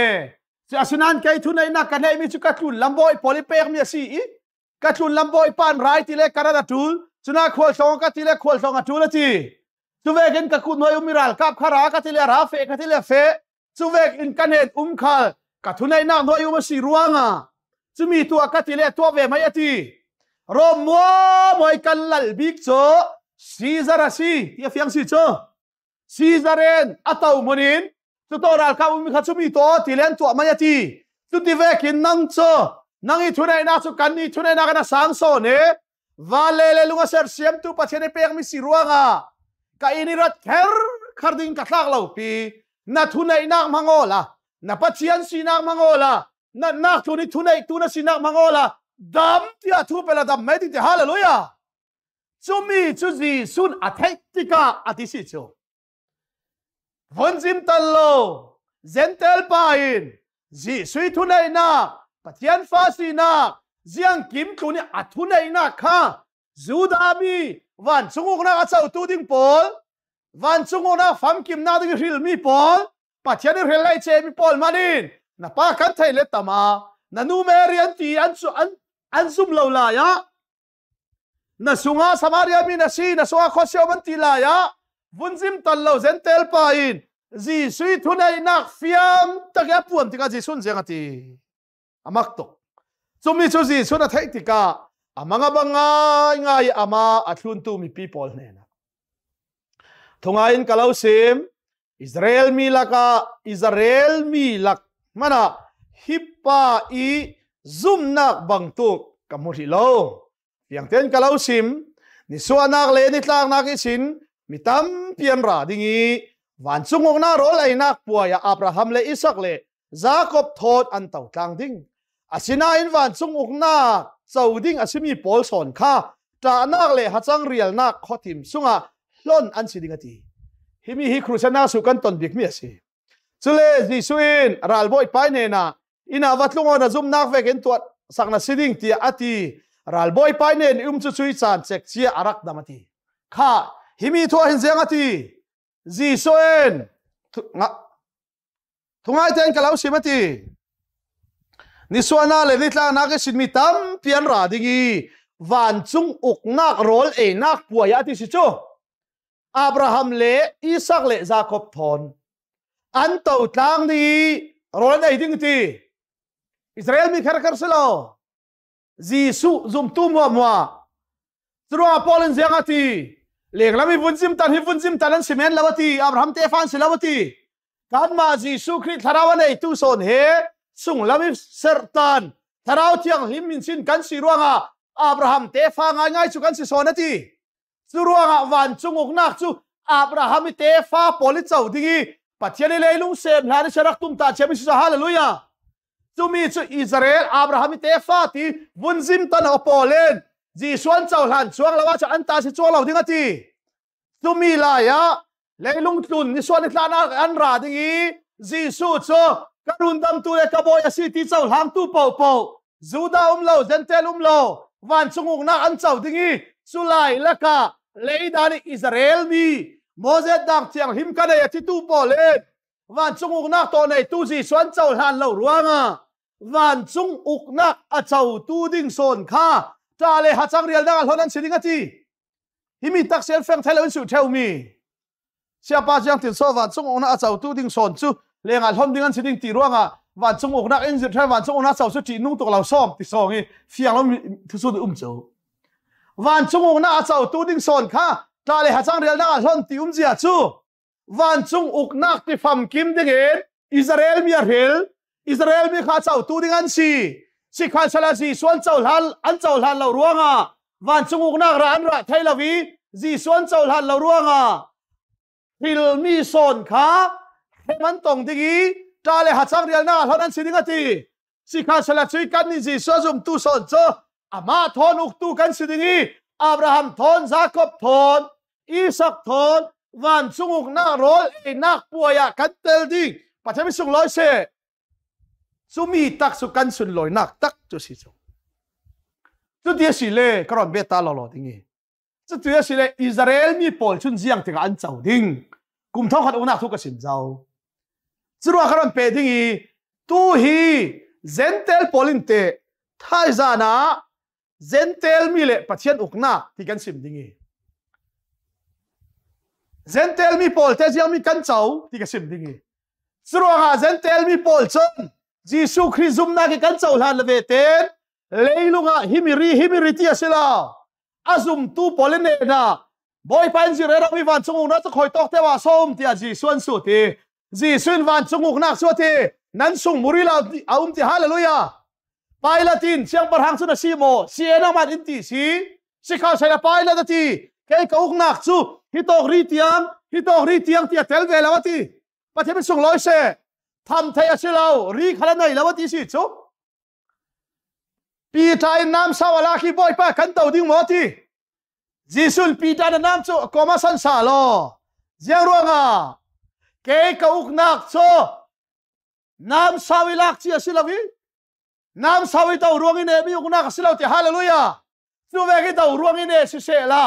จะสุนันแคทุนในนักกันในมิจุกัตลุลลำบอยโพลิเป์มีสีกระชุนลำโบยปานร้ายทีเล็กกระดาจูสุนัขขวดสองก็ทีเล็กขวดสองกระจูลจีสุเวกินกระคุณหน่วยอุมิรัลกับขาราก็ทีเล็กราเฟก็ทีเล็กเฟสุเวกินกันเหตุอุ้มขาลกระทุนในน้ำหน่วยอุมสีรวงอ่ะสุมีตัวก็ทีเล็กตัวเวมายตีรอมมัวมวยกันลัลบิกโซซีซาร์ซีที่ฟัยงซีโซซีซาเรนอัตาวมุนินสุตอรัลกับอุมิขัดสุมีตัวทีเล็กตัวมายตีสุดที่เวกินนั่งโซ nangi thunai na chu kanni thunai na kana sang so ne wale le lunga ser siam tu pachene pek mi siruanga ka ini rat ther kharding ka thak lo pi na thunai na mangola na pachian si na mangola na na thuni thunai tu na si na mangola dam ti a thu pela dam mai ti hallelujah chu mi chu ji sun a thai tika a ti si chu von jim tan lo zentel pain ji sui thunai na patian fasi na ziang kim tu ni atu na ina ka zudami van sungu na ka sao tu ding pol wan sungu na fam kim na ding hil mi pol patian ni hil lai mi pol manin na pa kan thai le tama na nu me rian ti an su an an sum ya na sunga samaria mi na si na so kho se ti la ya vunzim tal lo zen tel in zi sui thunai nak fiam takya puam tinggal ji sun jenga amak to chumi chu ji chuna thai tika amanga banga ngai ama athlun tu mi people ne na thonga in kalau sem israel mi laka israel mi lak mana hipa i zum nak bang tu kamuri lo piang ten kalau sim ni suanak le ni tlang nak i sin mi tam pian ra dingi wan sungong na rol ai nak puaya abraham le isak le จากบทอดอันเต่ากลางดิ้งอาชินาอินวันซุงอุกนาเจ้าดิ้งอาชิมีปอลสอนข้าจากนักเลยหัจังเรียลนักข้อทิมซุงอ่ะล้นอันสิดิงตีฮิมีฮิครูชนาสุกันตนบิกมีสิสุเลสิสุอินรัลโบอยไปเนนะอินาวัตลุงอันซุมนักเวกินตัวสักนสิดิงตีอัตีรัลโบอยไปเนนอุ้มสุสุยสันเซ็กเซียอารักดามตีข้าฮิมีทัวเห็นเสียงตีสิสุอินงทุกอาทิตย์ก็เล่าสิวิตีนิสวนาเลดิตลานักสิมีตั้มเพียนราดิีวันจุงอุกนักรอลเอนักปวยาติสิจูอับราฮัมเลอีสักเลจาคบทอนอันตัวตังดีรอลได้ดิงตีอิสราเอลมีแค่ครสลาจีสุซุมตุมวะมวะตรวจพอลินเซงยงตีเลกลามีฟุนซิมตันฮิฟุนซิมตันสิเมนลาวตีอับราฮัมเตฟานสิลาวตีการมาจีสุคริทาราวันไอตุสนเฮสุงลามิเซร์ตันทาราวที่ยังหิมินชินกันสิรวงอาอับราฮัมเตฟังง่ายๆสุกันสิสอนทีสิรวงอาวันจุงอกนักจูอับราฮัมเตฟ้าโพลิเซาดีปัจเจเลลุงเซนฮาริชรักตุมตาเชมิสฮาเลลุยาจูมีจูอิสราเอลอับราฮัมเตฟ้าทีุ่นซิมตันอโอเลนจีสวนเจ้าหลานสวงละว่าจะอันตาสิจวงเราดีกันทีจูมีลายะลยลุงตุนนิสวนิทลานาอันราดงี้ซีสูตโซกรุนดำตัวเล็กบอยสิติเจ้าหังตู้เป่าเป่าจูดาอุมโลเจนเตลุมโลวันสงุงนาอันเจ้าดงี้สุไลเลกาเลยดานิอิสราเอลมีโมเสสดังเทียงหิมกันเลยที่ตู้เป่าเลยวันสงุงนาตัวในตู้ซีสวนเจ้าหันเลวรัวงาวันสงุงนาอันเจ้าตู้ดิ่งโซนข้าจ้าเลยหัจังเรียลดังอัลฮอนันสิ่งกันที่หิมิตักเสซลเฟงเทลอินสุเทลมีสียป้าเจ้าติดโซ่วันซุงองน่าเจ้ตู้ดิ้งสนูุเลี้ยงหลอมดิ้งันสิ่งตีร่วงอ่ะวันซุงอุงนักเอ็นจิตวันซุงองน่าเจ้าสุจีนุ่งตัวเราซ้อมติดสองอีเสียงเราทุสุดอุ้มเจ้าวันซุงองน่าเจ้ตู้ดิ้งสนข้าตาเลยหาจังเรียนหน้าหลอมตีอุ้มเจ้าซุวันซุงอุกนักที่ฟังกิมดิ้งเอ็ดอิสราเอลมีอะไรอิสราเอลมีข้าวตู้ดิ้งอันสิสิข้าวชื่อสิส่วนเจ้าหลานอันเจ้าหลานเราร่วงอ่ะวันซุงอุกนักร้านระไทยลาวีสิส่วนเจ้าหลานเราร่วงอ่ะฮิลมีโซนครับมันตรงที่นี้จะเลยหัดสังเรียนนะเท่านั้นสิ่งทีสิขาสละช่วยกันนี่สิสวจุมตูโซนเจ้อามาทอนอุกตูกันสิ่งนี้อับราฮัมทอนซาคบทอนอีสักทอนวันสุงุกนาร้อยไอนักป่วยอะกันเตลดิปัจจัยม่สุงลอยเสสุมีตักสุกันสุนลอยนักตักจุสิจงตุเดียสิเลกรอนเบตาลอลอดิ่งจุดเดียสิเลอิสราเอลมีปอลชุนเซียงถึงอันเจ้าดิ่งกุมท้องขัดองนักทุกข์สินเจ้าจรัว่าะนั้นเป็ดงี้ตู้ฮีเซนเตลพอลินเตท้ายจานะเซนเตลมีเละปัจเจียนอุกนักที่กันสิมดิ้งี้เซนเตลมีพอลเตจีามีกันเจ้าที่กันสิมดิ้งี้จรัวกระเซนเตลมีพอลจนจีสุคริสุมนักกันเจ้าหลานเลเวเตนเลยลุงอ่ะฮิมิรีฮิมิริตี่อาเซลาอาซุมตูโพลินเนนาบอยปันจีเรรัมีวันจงุกนะจะคอยตอกเทวาส้มที่อาจีส่วนสุดที่จีส่วนวันจงุกนักสุดที่นั้นส่งมุริลาอาอุมที่ฮาเลลูยาไปละทินเชียงประทังสุนทรีโมเสียน้ำมันอินทีสีสิข้าใช้ไปละทีแค่เขาหนักสุฮิตอกรีเตียงฮิตอกรีเตียงที่เทลเวลาวทีประเทศเป็นส่งร้อยเศษทำเทยอชลเาารีขนาดไหนล้ววทีสิจุปีไทยน้ำสาวลาคีบอยป้ากันเต่าดิ้งหมอที่ jisul pita na nam chu koma san sa lo jiang ruanga ke ka uk nak cho nam sawi lak chi asilawi nam sawi to ruangi ne mi uk nak asilaw ti hallelujah chu ve ki to ruangi ne si se la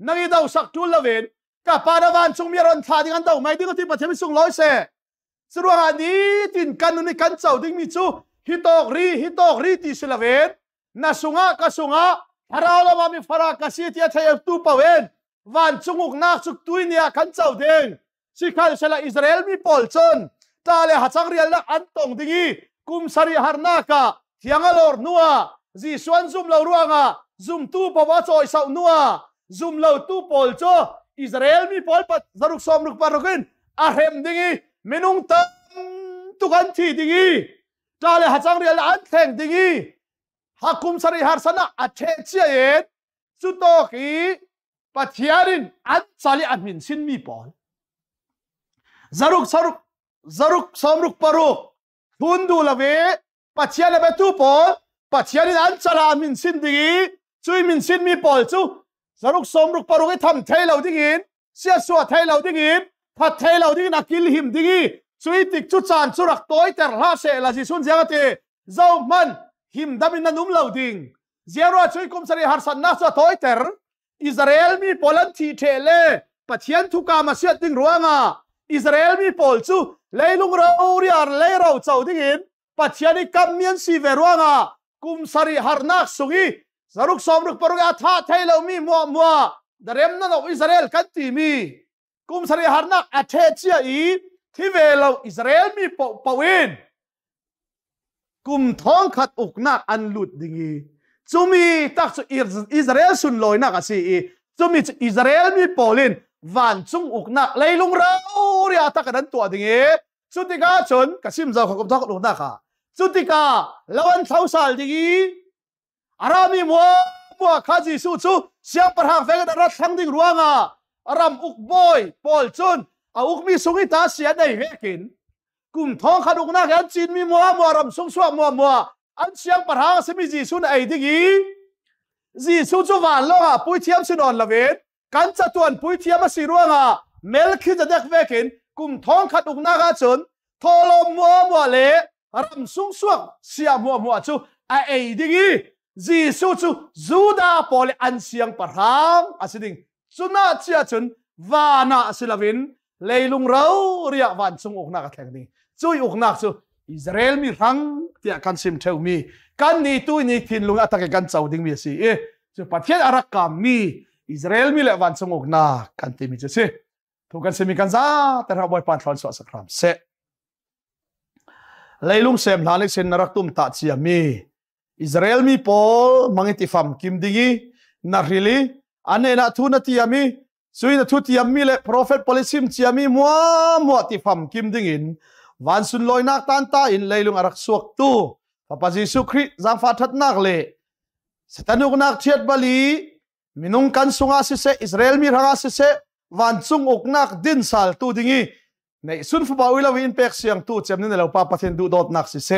nangi to sak tu lawin ka padawan chung mi ron tha dingan to mai dingo ti pathemi sung loi se suruanga ni tin kanu ni kan chau ding mi chu hitok ri hitok ri ti silawen na sunga ka sunga Harao lama mi fara kasi tia chay er tu pawen. Van chunguk nak chuk tui niya kan chau ding. Si khal sila Israel mi pol chon. Ta le hachang riyal lak antong dingi. Kum sari har naka. Tiangalor nua. Zi suan zoom lau ruanga. Zoom tu pawa cho isau nua. Zoom lau tu pol cho. Israel mi pol pat zaruk som ruk parukin. Ahem dingi. Menung tam tukan ti dingi. Ta le hachang riyal lak antong dingi. Dingi. ฮักุมสรีฮาร์สนาอัจเชียเอ็ดสุดโต๊ีปัจจัยรินอัดซาลีอัลมินซินมีปอลจารุกซารุกจารุกสมรุกปารุกทุนดูละเวปัจจัยเลเบุูปอลปัจจัยรินอัดซาลามินซินดีช่วยมินซินมีปอลช่จารุกสมรุกปารุกให้ทำเทเราดิ่งินเสียสัวเทเราดิ่งินพัดเทเราดิ่งนักกิลหิมที่งิช่วยติดจุดสันสุรักตัวอิตรลาเซลจิสุนเจ้าเต้เจ้ามันหิมดับินนุมเหล่าดิงเจราช่วยกุมสรีหารสันนาสะทอยเตอร์อิสราเอลมีโปลันทีเทเลปะเทียนทุกามาเสียดิงรัวงาอิสราเอลมีโปลซูเลยลุงเราอุริอาร์เลยเราเจ้าดิ่งปะเทียนกัมเมียนซีเวรัวงากุมสรีหารนักสุงีสรุปสอมรุปปรุงอาทาไทเลมีมัวมัวดเรมนันอิสราเอลกันทีมีกุมสรีหารนักอัเทเชียอีที่เวลาอิสราเอลมีปะวินกลุ่มท้องขัดอกนักอันหลุดดิ่งีจุมีตักสุอิสราเอลสุนลอยนักสิจุมีอิสราเอลมีโปลินวันจุงอกนักเลยลุงเราเรียตักกันตัวดิ่งี สุดที่กาชนกสิมเจ้าของบท้องขัดอกนักค่ะ สุดที่กาาละวันเท้าสัลดิ่งี อารามีมัวมัวข้าจีสุดสุดเสียงประหางเฟกันรัดทั้งดิ่งรัวงาอารามอุกบอยปอลจุนเอาอุกมีสุงิตาเสียได้เวกินกุ่มท้องขดุกนักอันจีนมีมัวมัวรำสงสวมัวมัวอันเชียงปะทางสมิจีสุนไอดิกีจีสุจวานโลกะปุยเทียมสุนอนละเวทกันจะตวนปุยเทียมสิรัวงะเมลคิจะเด็กเวกินกุ่มท้องขดุกนักอันจนทอลมัวมัวเลรำสงสวมเสียมัวมัวจูไอไอดิกีจีสุจูจูดาปอลอันเชียงปะทางอันสิ่งจุนัาเชียจุนวานาสิลวินเลยลุงเราเรียกวันสงอกนักแข่งนี้ช่วยอุกนักสุอิสราเอลมีรังเตียกันซิมเทวมีกันนี่ตัวนี่ทิ้งลุงอัตเกกันเจ้าดิ้งมีสิเอ๊ะสุปัจเจกอารักกามีอิสราเอลมีเลวันสงกนักกันที่มีจะสิถูกกันซิมีกันซาแต่เราบอยปานทอนสวดสักครัมเซะเลยลุงเซมหลานเลกเซนนรักตุ้มตัดเสียมีอิสราเอลมีปอลมังติฟัมกิมดิ้งนาริลีอันนี้นัทุนัติยามีสุยนัทุติยามีเลพรอเฟตพลิซิมติยามีมัวมัวติฟัมกิมดิ้งินวันสุนลอยนักตันตาอินเลยลุงอรักสวกตูพระปจิสุคริจังฟาทัดนักเลยสตานุกนักเทียดบาลีมินุงกันสุงอาศิเซอิสราเอลมีรังอาศิเซวันสุงอกนักดินสัลตูดิงีในสุนฟบาวิลาวินเปกเสียงตูเจมนี่เราปาปะเทนดูดอดนักศิเซ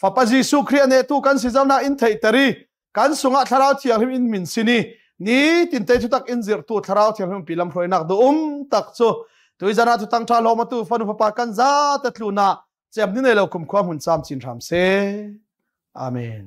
ฟาปจิสุคริเนตูกันสิจาวนาอินเทตรีกันสุงอาทาราวเทียงอินมินซินีนี่ตินเตชุตักอินจิรตูทาราวเทียงอินปิลัมพรอยนักดูอุมตักโซ tui zana tu tang tha lo ma tu fanu pa kan za ta thluna chem ni nei lo kum khwa hun cham xin ram se amen